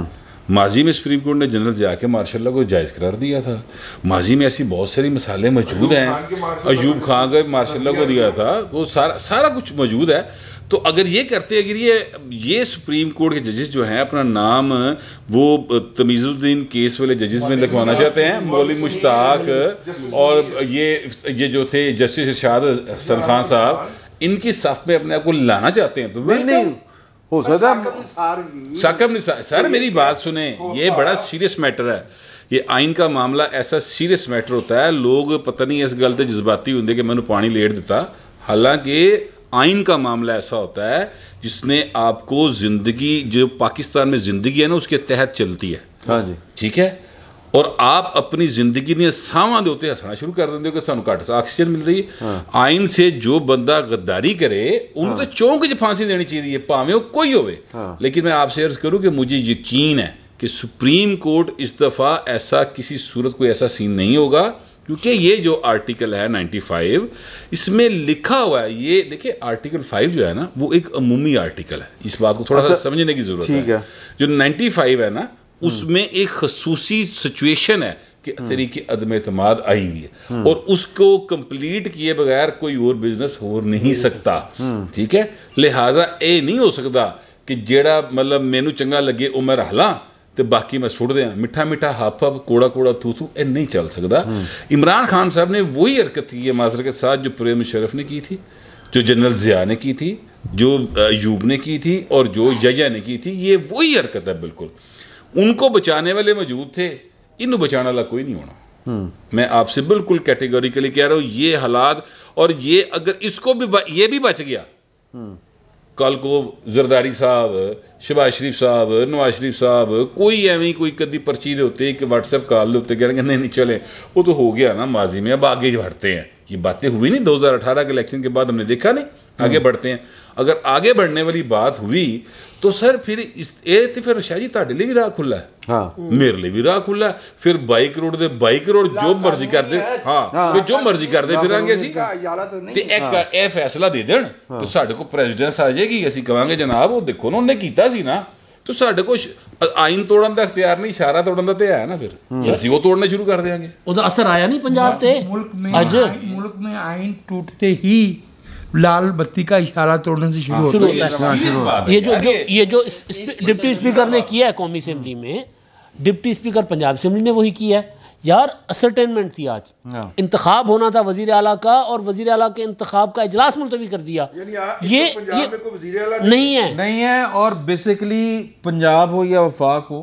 माजी में सुप्रीम कोर्ट ने जनरल जिया के मार्शल को जायज़ करार दिया था माजी में ऐसी बहुत सारी मसाले मौजूद हैं अयूब खान का मार्शल को दिया था वो तो सारा सारा कुछ मौजूद है तो अगर ये करते अगर ये ये सुप्रीम कोर्ट के जजेस जो हैं अपना नाम वो तमीज़ुद्दीन केस वाले जजेस में लिखवाना चाहते हैं मौली मुश्ताक और ये ये जो थे जस्टिस इर्शाद हसन खान साहब इनकी सफ में अपने आप को लाना चाहते हैं तो नहीं हो सकता सर मेरी बात सुने ये बड़ा सीरियस मैटर है ये आइन का मामला ऐसा सीरियस मैटर होता है लोग पता नहीं इस गल से जज्बाती होंगे कि मैं पानी लेट दिता हालांकि आइन का मामला ऐसा होता है जिसने आपको ज़िंदगी जो पाकिस्तान में ज़िंदगी है ना उसके तहत चलती है हाँ जी ठीक है ਔਰ ਆਪ ਆਪਣੀ ਜ਼ਿੰਦਗੀ ਦੀਆਂ ਸਾਹਾਂ ਦੇ ਉੱਤੇ ਹੱਸਣਾ ਸ਼ੁਰੂ ਕਰ ਦਿੰਦੇ सू घट ਸਾਨੂੰ मिल रही है ਰਹੀ ਹੈ ਆਇਨ ਸੇ ਜੋ ਬੰਦਾ ਗद्दारी ਕਰੇ ਉਹਨੂੰ ਤਾਂ ਚੌਂਕ 'ਚ ਫਾਂਸੀ ਦੇਣੀ ਚਾਹੀਦੀ ਹੈ ਭਾਵੇਂ ਉਹ ਕੋਈ ਹੋਵੇ ਲੇਕਿਨ ਮੈਂ ਆਪ ਸ਼ੇਅਰ ਕरूं ਕਿ मुझे यकीन है कि सुप्रीम कोर्ट इस दफ़ा ऐसा किसी सूरत कोई ऐसा सीन नहीं होगा क्योंकि ये जो आर्टिकल है 95 इसमें लिखा हुआ है ये देखिए आर्टिकल 5 जो है ना वो एक अमूमी आर्टिकल है इस बात को थोड़ा अच्छा, सा समझने की ज़रूरत है।, है जो 95 है ना हम्म। उसमें एक खसूसी सिचुएशन है कि हम्म। तरीके की अदम अतमाद आई हुई हम्म। है और उसको कंप्लीट किए बगैर कोई और बिजनेस हो नहीं सकता ठीक है लिहाजा ये नहीं हो सकता कि जेड़ा मतलब मैनू चंगा लगे वह मैं रहा तो बाकी मैं सुट दिया मिठा मिठा हाफ हाफ ਹੱਫ ਕੋੜਾ थू थू यह नहीं चल सकता इमरान खान साहब ने वही हरकत की है माजर के साथ जो प्रेम मुशरफ ने की थी जो जनरल जिया ने की थी जो अयूब ने की थी और जो जया ने की थी ये वही हरकत है बिल्कुल उनको बचाने वाले मौजूद थे इन बचाने वाला कोई नहीं होना हम्म। मैं आपसे बिल्कुल कैटेगोरिकली कह रहा हूं ये हालात और ये अगर इसको भी ये भी बच गया हम्म। कल को जरदारी साहब शबाज शरीफ साहब नवाज शरीफ साहब कोई एवं कोई कदी परची के उत्ते एक व्हाट्सएप कॉल के उत्ते कह रहे नहीं नहीं चले वो तो हो गया ना माजी में अब आगे बढ़ते हैं ये बातें हुई नहीं 2018 के इलेक्शन के बाद हमने देखा नहीं ਅੱਗੇ बढ़ते हैं ਅਗਰ ਅੱਗੇ बढ़ने ਵਾਲੀ ਬਾਤ ਹੋਈ ਤੋ ਸਰ ਫਿਰ ਇਸ ਇਹ ਤੇ ਫਿਰ ਸ਼ਾਜੀ ਤੁਹਾਡੇ ਲਈ ਵੀ ਰਾਹ ਖੁੱਲਾ ਹੈ ਹਾਂ ਮੇਰੇ ਲਈ ਵੀ ਰਾਹ ਖੁੱਲਾ ਫਿਰ ਬਾਈ ਕਰੋੜ ਦੇ ਬਾਈ ਕਰੋੜ ਜੋ ਮਰਜ਼ੀ ਕਰਦੇ ਹਾਂ ਕਿ ਜੋ ਮਰਜ਼ੀ ਕਰਦੇ ਫਿਰਾਂਗੇ ਅਸੀਂ ਤੇ ਇੱਕ ਇਹ ਫੈਸਲਾ ਦੇ ਦੇਣ ਤੋ ਸਾਡੇ ਕੋਲ ਪ੍ਰੈਜ਼ੀਡੈਂਸ ਆ ਜਾਏਗੀ ਅਸੀਂ ਕਵਾਂਗੇ ਜਨਾਬ ਉਹ ਦੇਖੋ ਨਾ ਉਹਨੇ ਕੀਤਾ ਸੀ ਨਾ ਤੋ ਸਾਡੇ ਕੋਲ ਆਇਨ ਤੋੜਨ ਦਾ ਇਖਤਿਆਰ ਨਹੀਂ ਇਸ਼ਾਰਾ ਤੋੜਨ ਦਾ ਤੇ ਆਇਆ ਨਾ ਫਿਰ ਅਸੀਂ ਉਹ ਤੋੜਨਾ ਸ਼ੁਰੂ ਕਰ ਦੇਾਂਗੇ ਉਹਦਾ ਅਸਰ ਆਇਆ ਨਹੀਂ ਪੰਜਾਬ ਤੇ ਮੁਲਕ ਮੇ ਮੁਲਕ ਮੇ ਆਇਨ ਟੁੱਟਤੇ ਹੀ लाल बत्ती का इशारा तोड़ने से शुरू हाँ, होता हाँ, है ये जो जो ये जो डिप्टी स्पीकर ने हाँ। किया है कौमी असम्बली में डिप्टी स्पीकर पंजाब असम्बली ने वही किया है यार असरटेनमेंट थी आज इंतखब होना था वजीर अला का और वजीर अला के इंतखब का इजलास मुलतवी कर दिया ये ये नहीं है नहीं है और बेसिकली पंजाब हो या वफाक हो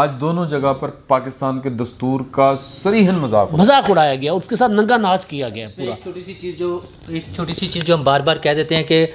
आज दोनों जगह पर पाकिस्तान के दस्तूर का सरीहन मजाक मजाक उड़ाया गया उसके साथ नंगा नाच किया गया पूरा छोटी सी चीज़ जो एक छोटी सी चीज़ जो हम बार बार कह देते हैं कि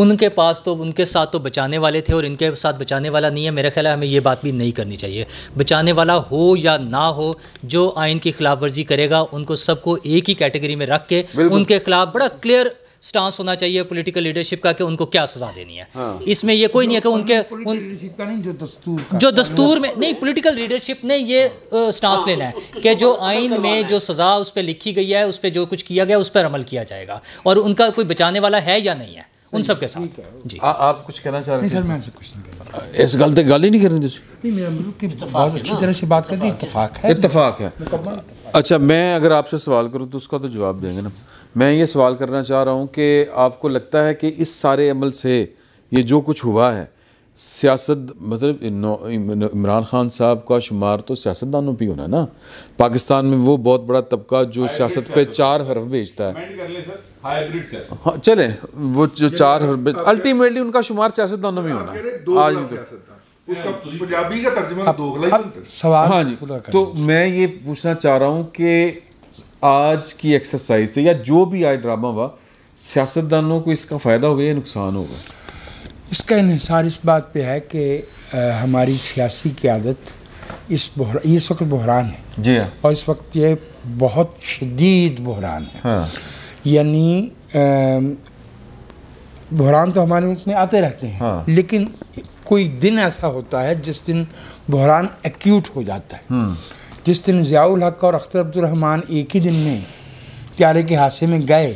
उनके पास तो उनके साथ तो बचाने वाले थे और इनके साथ बचाने वाला नहीं है मेरा ख्याल है हमें ये बात भी नहीं करनी चाहिए बचाने वाला हो या ना हो जो आइन की खिलाफ वर्जी करेगा उनको सबको एक ही कैटेगरी में रख के उनके खिलाफ बड़ा क्लियर स्टांस होना चाहिए पॉलिटिकल लीडरशिप का कि उनको क्या सजा देनी है हाँ। इसमें ये कोई नहीं है कि तो उनके उन जो दस्तूर का जो दस्तूर में नहीं पॉलिटिकल लीडरशिप ने ये स्टांस हाँ। लेना है कि जो आइन में जो सज़ा उस पर लिखी गई है उस पर जो कुछ किया गया उस पर अमल किया जाएगा और उनका कोई बचाने वाला है या नहीं है उन सब के साथ जी आप कुछ कहना चाह रहे हैं इस गल गल ही नहीं करनी नहीं मतलब अच्छी तरह से बात कर दी इतफाक है इतफाक है अच्छा मैं अगर आपसे सवाल करूँ तो उसका तो जवाब देंगे ना मैं ये सवाल करना चाह रहा हूँ कि आपको लगता है कि इस सारे अमल से ये जो कुछ हुआ है सियासत मतलब इमरान खान साहब का शुमार तो सियासतदानों पर होना है ना पाकिस्तान में वो बहुत बड़ा तबका जो सियासत पे चार हरफ बेचता है हाँ चले वो जो चार हरफ अल्टीमेटली उनका शुमार सियासतदानों में होना आज पंजाबी का तर्जमा सवाल हाँ जी तो मैं ये पूछना चाह रहा हूँ कि आज की एक्सरसाइज से या जो भी आज ड्रामा हुआ सियासतदानों को इसका फ़ायदा होगा या नुकसान होगा इसका इसार इस बात पे है कि हमारी सियासी क्यादत इस बहरा इस वक्त बहरान है जी हाँ और इस वक्त ये बहुत शदीद बहरान है हाँ। यानी बहरान तो हमारे मुल्क में आते रहते हैं हाँ। लेकिन कोई दिन ऐसा होता है जिस दिन बहरान एक्यूट हो जाता है हम्म। जिस दिन ज़ियाउल हक और अख्तर अब्दुलरहमान एक ही दिन में प्यारे के हादसे में गए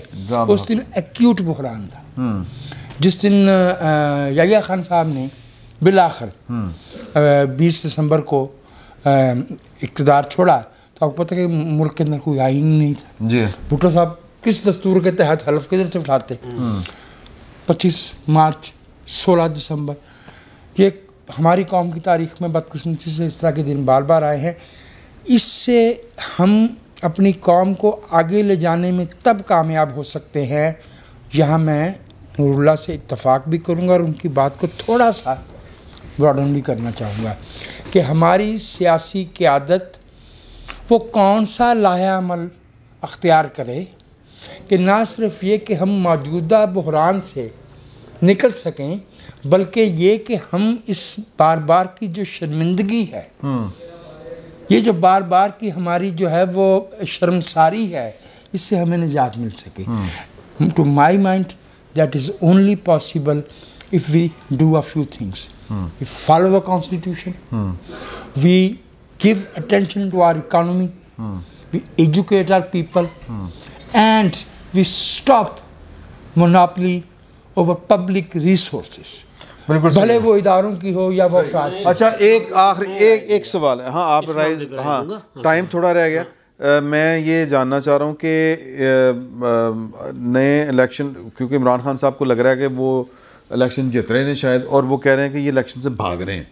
उस दिन एक्यूट बहरान था हम्म। जिस दिन या खान साहब ने बिल आखिर हम्म। बीस दिसंबर को इकतदार छोड़ा तो आपको पता कि मुल्क के अंदर कोई आइन नहीं था भुट्टो साहब किस दस्तूर के तहत हलफ किधर से उठाते हम्म। पच्चीस मार्च सोलह दिसंबर ये हमारी कौम की तारीख में बदकस्मती से इस तरह के दिन बार बार आए हैं इससे हम अपनी कौम को आगे ले जाने में तब कामयाब हो सकते हैं यहाँ मैं नूरुल्ला से इतफाक़ भी करूँगा और उनकी बात को थोड़ा सा ब्रॉडन भी करना चाहूँगा कि हमारी सियासी क्यादत वो कौन सा लायामल अख्तियार करे कि ना सिर्फ ये कि हम मौजूदा बहरान से निकल सकें बल्कि ये कि हम इस बार बार की जो शर्मिंदगी है हम्म। ये जो बार बार की हमारी जो है वो शर्मसारी है इससे हमें निजात मिल सके to my mind that is only possible if we do a few things if follow the constitution we give attention to our economy we educate our people and we stop monopoly over public resources भले वो इदारों की हो या वो अफराद अच्छा एक आखिर एक एक सवाल है हाँ आप राइज हाँ टाइम हाँ। थोड़ा रह गया आ, मैं ये जानना चाह रहा हूँ कि नए इलेक्शन क्योंकि इमरान खान साहब को लग रहा है कि वो इलेक्शन जीत रहे हैं शायद और वो कह रहे हैं कि ये इलेक्शन से भाग रहे हैं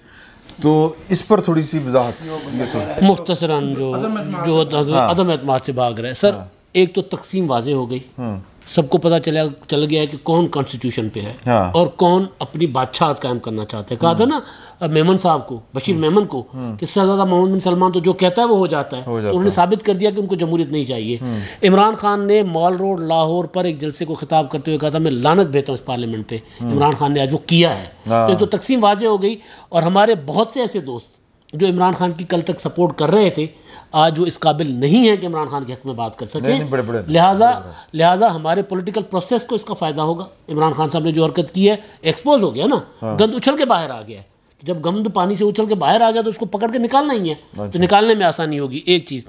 तो इस पर थोड़ी सी वजाहत तो- मुख्तसरा जो अच्छा, जो हाँ। अदम एतम से भाग रहे हैं सर हाँ। एक तो तकसीम वाज हो गई सबको पता चला चल गया है कि कौन कॉन्स्टिट्यूशन पे है हाँ। और कौन अपनी बादशाह कायम करना चाहते हैं कहा था ना मेमन साहब को बशीर मेमन को हम्म। कि शहजादा मोहम्मद बिन सलमान तो जो कहता है वो हो जाता है तो उन्होंने साबित कर दिया कि उनको जमहूरियत नहीं चाहिए हम्म। इमरान खान ने मॉल रोड लाहौर पर एक जलसे को खिताब करते हुए कहा था मैं लानत भेजता हूँ इस पार्लियामेंट पर हम्म। इमरान खान ने आज वो किया है हाँ। तो तकसीम वाजे हो गई और हमारे बहुत से ऐसे दोस्त जो इमरान खान की कल तक सपोर्ट कर रहे थे आज वो इस काबिल नहीं है कि इमरान खान के हक में बात कर सकें लिहाजा लिहाजा हमारे पॉलिटिकल प्रोसेस को इसका फ़ायदा होगा इमरान खान साहब ने जो हरकत की है एक्सपोज हो गया ना हाँ। गंद उछल के बाहर आ गया है जब गंद पानी से उछल के बाहर आ गया तो उसको पकड़ के निकालना ही है अच्छा। तो निकालने में आसानी होगी एक चीज़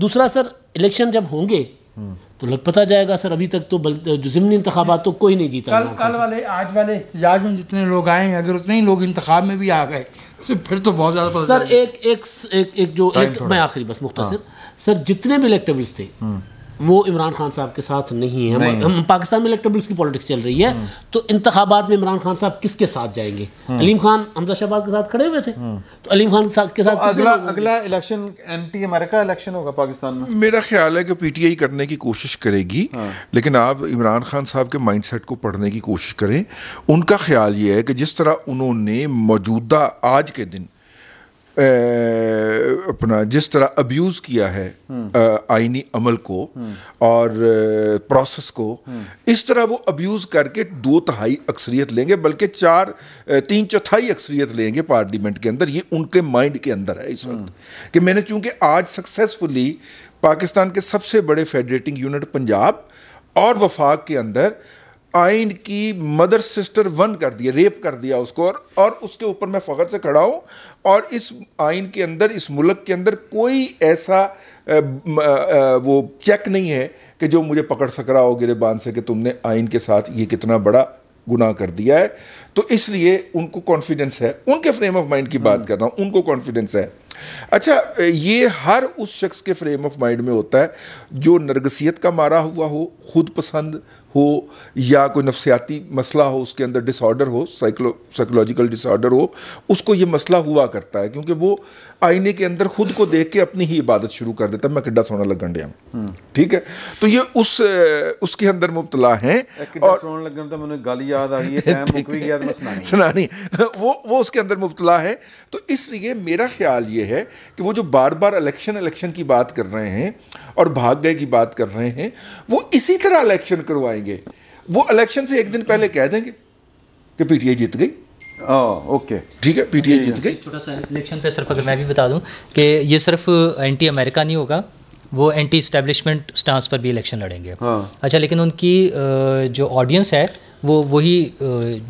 दूसरा सर इलेक्शन जब होंगे हम्म। तो पता जाएगा सर अभी तक तो ज़मनी इंतबात तो कोई नहीं जीता कल कल वाले आज वाले एहतजाज में जितने लोग आए हैं अगर उतने ही लोग इंतखब में भी आ गए तो फिर तो बहुत ज़्यादा सर एक एक एक जो एक मैं आखिरी बस मुख्तर हाँ। सर जितने भी इलेक्टेबल्स थे हम्म। वो इमरान खान साहब के साथ नहीं है नहीं। हम पाकिस्तान में इलेक्टेबल्स की पॉलिटिक्स चल रही है तो इंतबात में इमरान खान साहब किसके साथ जाएंगे हम्म। अलीम खान हमदा शहबाज के साथ खड़े हुए थे हम्म। तो अलीम खान साहब के तो साथ तो अगला अगला इलेक्शन एंटी अमेरिका इलेक्शन होगा पाकिस्तान में मेरा ख्याल है कि पीटीआई करने की कोशिश करेगी हाँ। लेकिन आप इमरान खान साहब के माइंड को पढ़ने की कोशिश करें उनका ख्याल ये है कि जिस तरह उन्होंने मौजूदा आज के दिन अपना जिस तरह अब्यूज़ किया है आइनी अमल को और प्रोसेस को इस तरह वो अब्यूज़ करके दो तहाई अक्सरियत लेंगे बल्कि चार तीन चौथाई अक्सरियत लेंगे पार्लियामेंट के अंदर ये उनके माइंड के अंदर है इस वक्त कि मैंने चूँकि आज सक्सेसफुली पाकिस्तान के सबसे बड़े फेडरेटिंग यूनिट पंजाब और वफाक के अंदर आइन की मदर सिस्टर वन कर दिया रेप कर दिया उसको और और उसके ऊपर मैं फ़ख्र से खड़ा हूँ और इस आइन के अंदर इस मुल्क के अंदर कोई ऐसा वो चेक नहीं है कि जो मुझे पकड़ सक रहा हो गिरेबान से कि तुमने आइन के साथ ये कितना बड़ा गुनाह कर दिया है तो इसलिए उनको कॉन्फिडेंस है उनके फ्रेम ऑफ माइंड की बात हाँ। कर रहा हूँ उनको कॉन्फिडेंस है अच्छा ये हर उस शख्स के फ्रेम ऑफ माइंड में होता है जो नरगसियत का मारा हुआ हो खुद पसंद हो या कोई नफसियाती मसला हो उसके अंदर डिसऑर्डर हो साइकलो साइकोलॉजिकल डिसऑर्डर हो उसको ये मसला हुआ करता है क्योंकि वो आईने के अंदर खुद को देख के अपनी ही इबादत शुरू कर देता है मैं किड्डा सोना लगन डे हम्म। ठीक है तो ये उस उसके अंदर मुबतला है और लगन तो मैंने गल याद आ गई है सुनानी वो वो उसके अंदर मुबतला है तो इसलिए मेरा ख्याल ये है कि वो जो बार बार इलेक्शन इलेक्शन की बात कर रहे हैं और भाग गए की बात कर रहे हैं वो इसी तरह इलेक्शन करवाएंगे वो इलेक्शन से एक दिन पहले कह देंगे कि पीटीआई जीत गई हाँ, ओके ठीक है पीटीआई जीत गई छोटा सा इलेक्शन पे सिर्फ अगर मैं भी बता दूं कि ये सिर्फ एंटी अमेरिका नहीं होगा वो एंटी इस्टेब्लिशमेंट स्टांस पर भी इलेक्शन लड़ेंगे हाँ। अच्छा लेकिन उनकी जो ऑडियंस है वो वही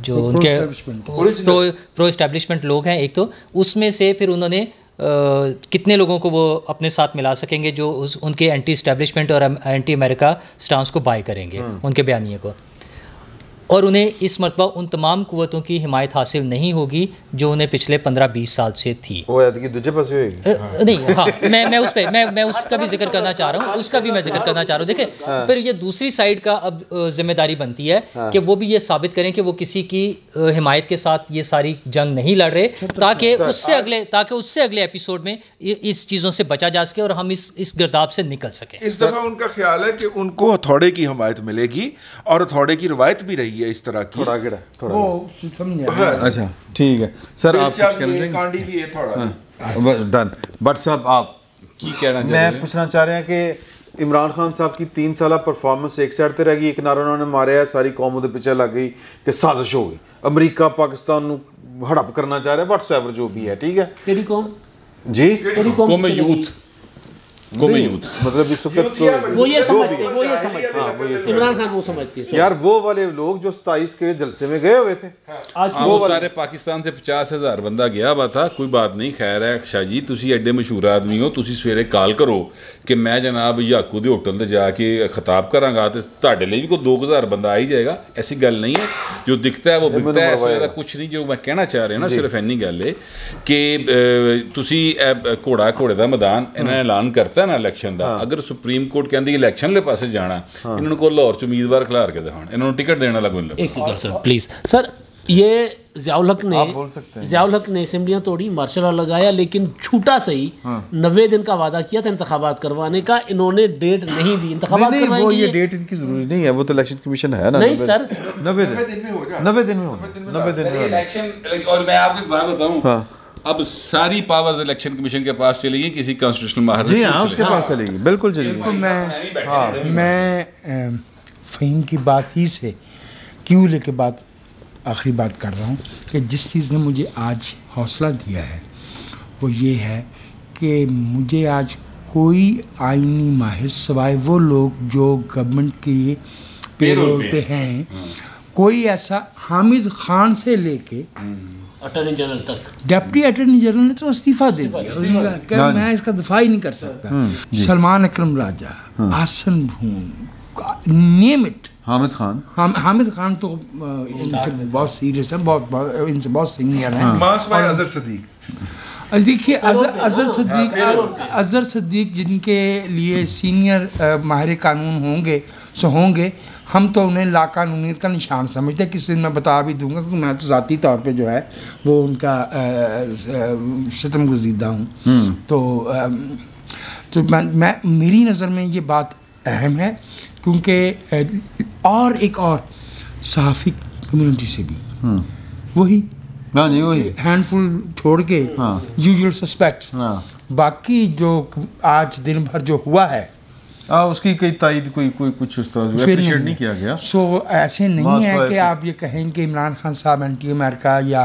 जो उनके प्रो प्रो इस्टेब्लिशमेंट लोग हैं एक तो उसमें से फिर उन्होंने कितने लोगों को वो अपने साथ मिला सकेंगे जो उस उनके एंटी इस्टेब्लिशमेंट और एंटी अमेरिका स्टांस को बाय करेंगे हम्म। उनके बयानिए को और उन्हें इस मरतबा उन तमाम कुतों की हिमायत हासिल नहीं होगी जो उन्हें पिछले पंद्रह बीस साल से थी वो दूसरे पास हाँ। नहीं हाँ मैं मैं उस पर मैं मैं उसका भी जिक्र करना चाह रहा हूँ उसका भी मैं जिक्र करना चाह रहा हूँ देखें हाँ। फिर ये दूसरी साइड का अब जिम्मेदारी बनती है हाँ। कि वो भी ये साबित करें कि वो किसी की हिमायत के साथ ये सारी जंग नहीं लड़ रहे अच्छा, तो ताकि उससे अगले ताकि उससे अगले एपिसोड में इस चीज़ों से बचा जा सके और हम इस इस गर्दाब से निकल सकें इस दफ़ा उनका ख्याल है कि उनको हथौड़े की हमायत मिलेगी और हथौड़े की रवायत भी रही ਹੈ ਇਸ ਤਰ੍ਹਾਂ ਕੀ ਥੋੜਾ तरह ਥੋੜਾ ਉਹ ਸਮਝ ਨਹੀਂ ਆ समझ अच्छा ठीक है सर आप कुछ कहना चाहेंगे ਕਾਂਡੀ ਵੀ ਇਹ ਥੋੜਾ ਡਨ ਬਟ ਸਰ ਆਪ ਕੀ ਕਹਿਣਾ ਚਾਹੁੰਦੇ ਮੈਂ ਪੁੱਛਣਾ ਚਾਹ ਰਿਹਾ ਕਿ ਇਮਰਾਨ ਖਾਨ ਸਾਹਿਬ ਕੀ 3 ਸਾਲਾ ਪਰਫਾਰਮੈਂਸ ਇੱਕ ਸਾਈਡ ਤੇ ਰਹਿ ਗਈ ਇੱਕ ਨਾਰਾ ਉਹਨਾਂ ਨੇ ਮਾਰਿਆ ਸਾਰੀ ਕੌਮ ਉਹਦੇ ਪਿੱਛੇ ਲੱਗ ਗਈ ਕਿ ਸਾਜ਼ਿਸ਼ ਹੋ ਗਈ ਅਮਰੀਕਾ ਪਾਕਿਸਤਾਨ ਨੂੰ ਹੜਪ ਕਰਨਾ ਚਾਹ ਰਿਹਾ ਵਟਸਐਪਰ ਜੋ ਵੀ ਹੈ ਠੀਕ ਹੈ ਕਿਹੜੀ ਕੌਮ ਜੀ ਕਿਹੜੀ ਕੌਮ ਯੂਥ को मैं यूथ मतलब इस वक्त वो ये समझते वो ये समझते इमरान खान वो समझते हैं यार वो वाले लोग जो सताईस के जलसे में गए हुए थे आज वो सारे पाकिस्तान से पचास हज़ार बंदा गया हुआ था कोई बात नहीं खैर है शाह जी ਤੁਸੀਂ ਐਡੇ ਮਸ਼ਹੂਰ ਆਦਮੀ ਹੋ ਤੁਸੀਂ ਸਵੇਰੇ ਕਾਲ ਕਰੋ ਕਿ ਮੈਂ ਜਨਾਬ ਯਾਕੂ ਦੇ ਹੋਟਲ ਤੇ ਜਾ ਕੇ ਖਤਾਬ ਕਰਾਂਗਾ ਤੇ ਤੁਹਾਡੇ ਲਈ ਵੀ ਕੋਈ 2000 ਬੰਦਾ ਆ ਹੀ ਜਾਏਗਾ ਐਸੀ ਗੱਲ ਨਹੀਂ ਹੈ ਜੋ ਦਿਖਦਾ ਹੈ ਉਹ ਬਿਕਦਾ ਹੈ ਇਸ ਦਾ ਕੁਝ ਨਹੀਂ ਜੋ ਮੈਂ ਕਹਿਣਾ ਚਾਹ ਰਿਹਾ ਨਾ ਸਿਰਫ ਇੰਨੀ ਗੱਲ ਹੈ ਕਿ ਤੁਸੀਂ ਘੋੜਾ ਘੋੜੇ ਦਾ ਮੈਦਾਨ ਇਹਨਾਂ ਨੇ ਐਲਾਨ ਕਰਤਾ ਦਿੱਤਾ ਨਾ ਇਲੈਕਸ਼ਨ ਦਾ ਅਗਰ ਸੁਪਰੀਮ ਕੋਰਟ ਕਹਿੰਦੀ ਇਲੈਕਸ਼ਨ ਦੇ ਪਾਸੇ ਜਾਣਾ ਇਹਨਾਂ ਨੂੰ ਕੋਈ ਲਾਹੌਰ ਚ ਉਮੀਦਵਾਰ ਖਿਲਾਰ ਕੇ ਦਿਖਾਉਣ ਇਹਨਾਂ ਨੂੰ ਟਿਕਟ ਦੇਣ ਵਾਲਾ ਕੋਈ ਇੱਕ ਗੱਲ ਸਰ ਪਲੀਜ਼ ਸਰ ये जियाउल हक ने जियाउल हक ने असम्बलियाँ तोड़ी मार्शल लॉ लगाया लेकिन छूटा सही हाँ। नब्बे दिन का वादा किया था इंतबात करवाने का इन्होंने डेट नहीं दी इंतबात नहीं, नहीं, वो ये डेट इनकी जरूरी नहीं है वो तो इलेक्शन कमीशन है ना नहीं सर नब्बे दिन में हो नब्बे दिन में नब्बे दिन में और मैं आपको बात बताऊँ हाँ। अब सारी पावर्स इलेक्शन कमीशन के पास चली गई किसी कॉन्स्टिट्यूशनल महाराज जी हाँ उसके पास चली गई बिल्कुल चली गई मैं हाँ मैं फ़हीम की बात ही से क्यों लेके बात आखिरी बात कर रहा हूँ कि जिस चीज़ ने मुझे आज हौसला दिया है वो ये है कि मुझे आज कोई आइनी माहिर सवाए वो लोग जो गवर्नमेंट के पेरोल पे हैं कोई ऐसा हामिद खान से लेके हम्म। अटर्नी जनरल तक डेप्टी अटर्नी जनरल ने तो इस्तीफा दे दिया क्या हाँ मैं इसका दफा ही नहीं कर सकता हाँ। सलमान अक्रम राजा हाँ। आसन भून नेम इट हामिद खान हाम, हामिद खान तो इनसे बहुत सीरियस है बहुत इनसे बहुत सीनियर है मास भाई अजहर सदीक देखिए अजहर सदीक अजहर सदीक जिनके लिए सीनियर माहिर कानून होंगे सो होंगे हम तो उन्हें लाकानूनीत का निशान समझते हैं किसी दिन मैं बता भी दूंगा क्योंकि मैं तो ज़ाती तौर पे जो है वो उनका शतम गुजीदा हूँ हम्म। तो आ, तो मैं, मैं मेरी नज़र में ये बात अहम है क्योंकि और एक और सहाफ़ी कम्युनिटी से भी हम्म। वही हाँ जी वही हैंडफुल छोड़ के यूजुअल हाँ। सस्पेक्ट हाँ। बाकी जो आज दिन भर जो हुआ है आ, हाँ, उसकी कई तायद कोई कोई कुछ उस तरह नहीं।, नहीं किया गया सो so, ऐसे नहीं है कि आप ये कहें कि इमरान खान साहब एंटी अमेरिका या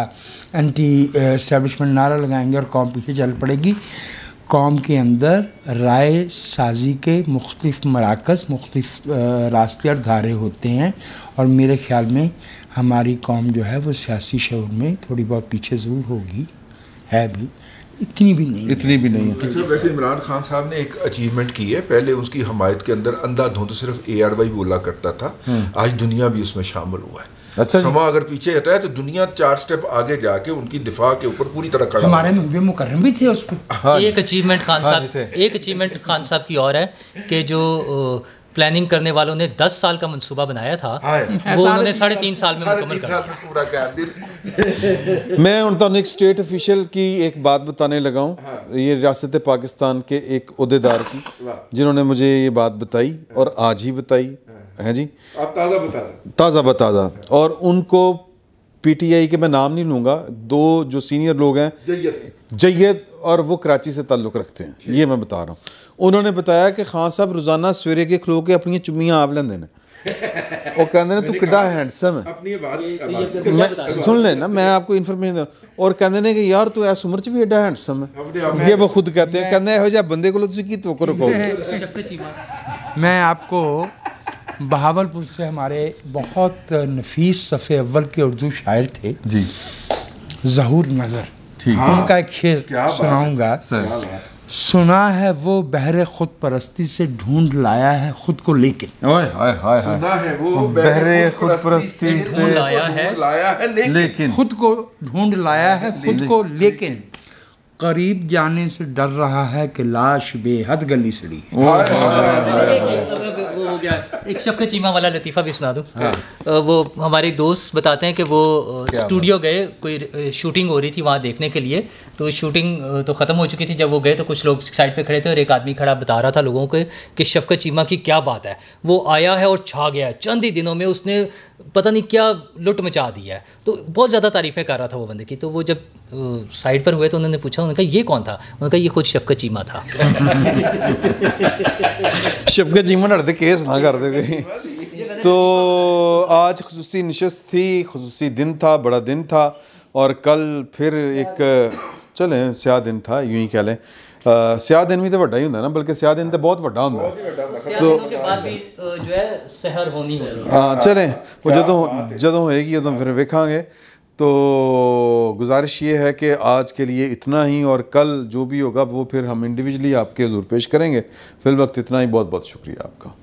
एंटी एस्टेब्लिशमेंट नारा लगाएंगे और कॉम पीछे चल पड़ेगी कौम के अंदर राय साजी के मुख्तफ मराकज़ मुख्तफ रास्ते और धारे होते हैं और मेरे ख्याल में हमारी कौम जो है वो सियासी शहर में थोड़ी बहुत पीछे ज़रूर होगी है भी इतनी भी नहीं इतनी भी नहीं है अच्छा वैसे इमरान खान साहब ने एक अचीवमेंट की है पहले उसकी हमायत के अंदर अंधाधुंध सिर्फ ए आर वाई बोला करता था हम्म। आज दुनिया भी उसमें शामिल हुआ है अच्छा समा अगर पीछे रहता है तो दुनिया चार स्टेप आगे जाके उनकी दिफा के ऊपर पूरी तरह खड़ा हमारे में मुकर्रम भी थे उसको हाँ, एक अचीवमेंट खान हाँ साहब हाँ, एक अचीवमेंट खान साहब की और है कि जो प्लानिंग करने वालों ने दस साल का मंसूबा बनाया था हाँ वो उन्होंने साढ़े तीन साल में मुकम्मल कर पूरा कर मैं हूँ तुम एक स्टेट ऑफिशियल की एक बात बताने लगा हूँ हाँ। ये रियासत पाकिस्तान के एक अहदेदार की जिन्होंने मुझे ये बात बताई और आज ही बताई हैं जी आप ताज़ा बता ताज़ा बताज़ा और उनको पीटीआई के मैं नाम नहीं लूँगा दो जो सीनियर लोग हैं जैद और वो कराची से ताल्लुक़ रखते हैं ये मैं बता रहा हूँ उन्होंने बताया कि खान साहब रोज़ाना सवेरे के खलो के अपनी चुम्बियाँ आप लेंदे ने और कहते हैं तू कि हैंडसम है सुन लेना मैं आपको इन्फॉर्मेशन दे और कहते हैं कि यार तू इस उम्र भी एडा हैंडसम है ये वो खुद कहते हैं कहने योजा बंदे को तो रखो मैं आपको बहावलपुर से हमारे बहुत नफीस सफ़े अव्वल के उर्दू शायर थे जी जहूर नज़र हाँ। उनका एक खेल सुनाऊंगा सुना है वो बहरे खुद परस्ती से ढूंढ लाया है खुद को लेकिन ओए हाय हाय बहरे खुद परस्ती से लाया है लाया है लेकिन खुद को ढूंढ लाया है खुद को लेकिन करीब जाने से डर रहा है कि लाश बेहद गली सड़ी है एक शफकत चीमा वाला लतीफ़ा भी सुना दूँ हाँ। वो हमारे दोस्त बताते हैं कि वो स्टूडियो गए कोई शूटिंग हो रही थी वहाँ देखने के लिए तो शूटिंग तो ख़त्म हो चुकी थी जब वो गए तो कुछ लोग साइड पे खड़े थे और एक आदमी खड़ा बता रहा था लोगों को कि शफकत चीमा की क्या बात है वो आया है और छा गया है चंद ही दिनों में उसने पता नहीं क्या लुट मचा दिया है तो बहुत ज़्यादा तारीफ़ें कर रहा था वो बंदे की तो वो जब साइड पर हुए तो उन्होंने पूछा उन्होंने कहा ये कौन था उन्होंने कहा ये खुद शफका चीमा था शफकत चीमा केस हाँ कर गई तो आज खसूसी नशस्त थी खसूसी दिन था बड़ा दिन था और कल फिर एक चलें स्या दिन था यूं ही कह लें ਸਿਆਹ दिन भी तो व्डा ही होंगे ना बल्कि स्या दिन तो बहुत वाला होंगे तो हाँ चलें वो जो जो ਸਹਿਰ ਹੋਣੀ फिर वेखा तो गुजारिश ये है कि आज के लिए इतना ही और कल जो भी होगा वो फिर हम इंडिविजुअली आपके ज़ोर पेश करेंगे फिल वक्त इतना ही बहुत बहुत शुक्रिया आपका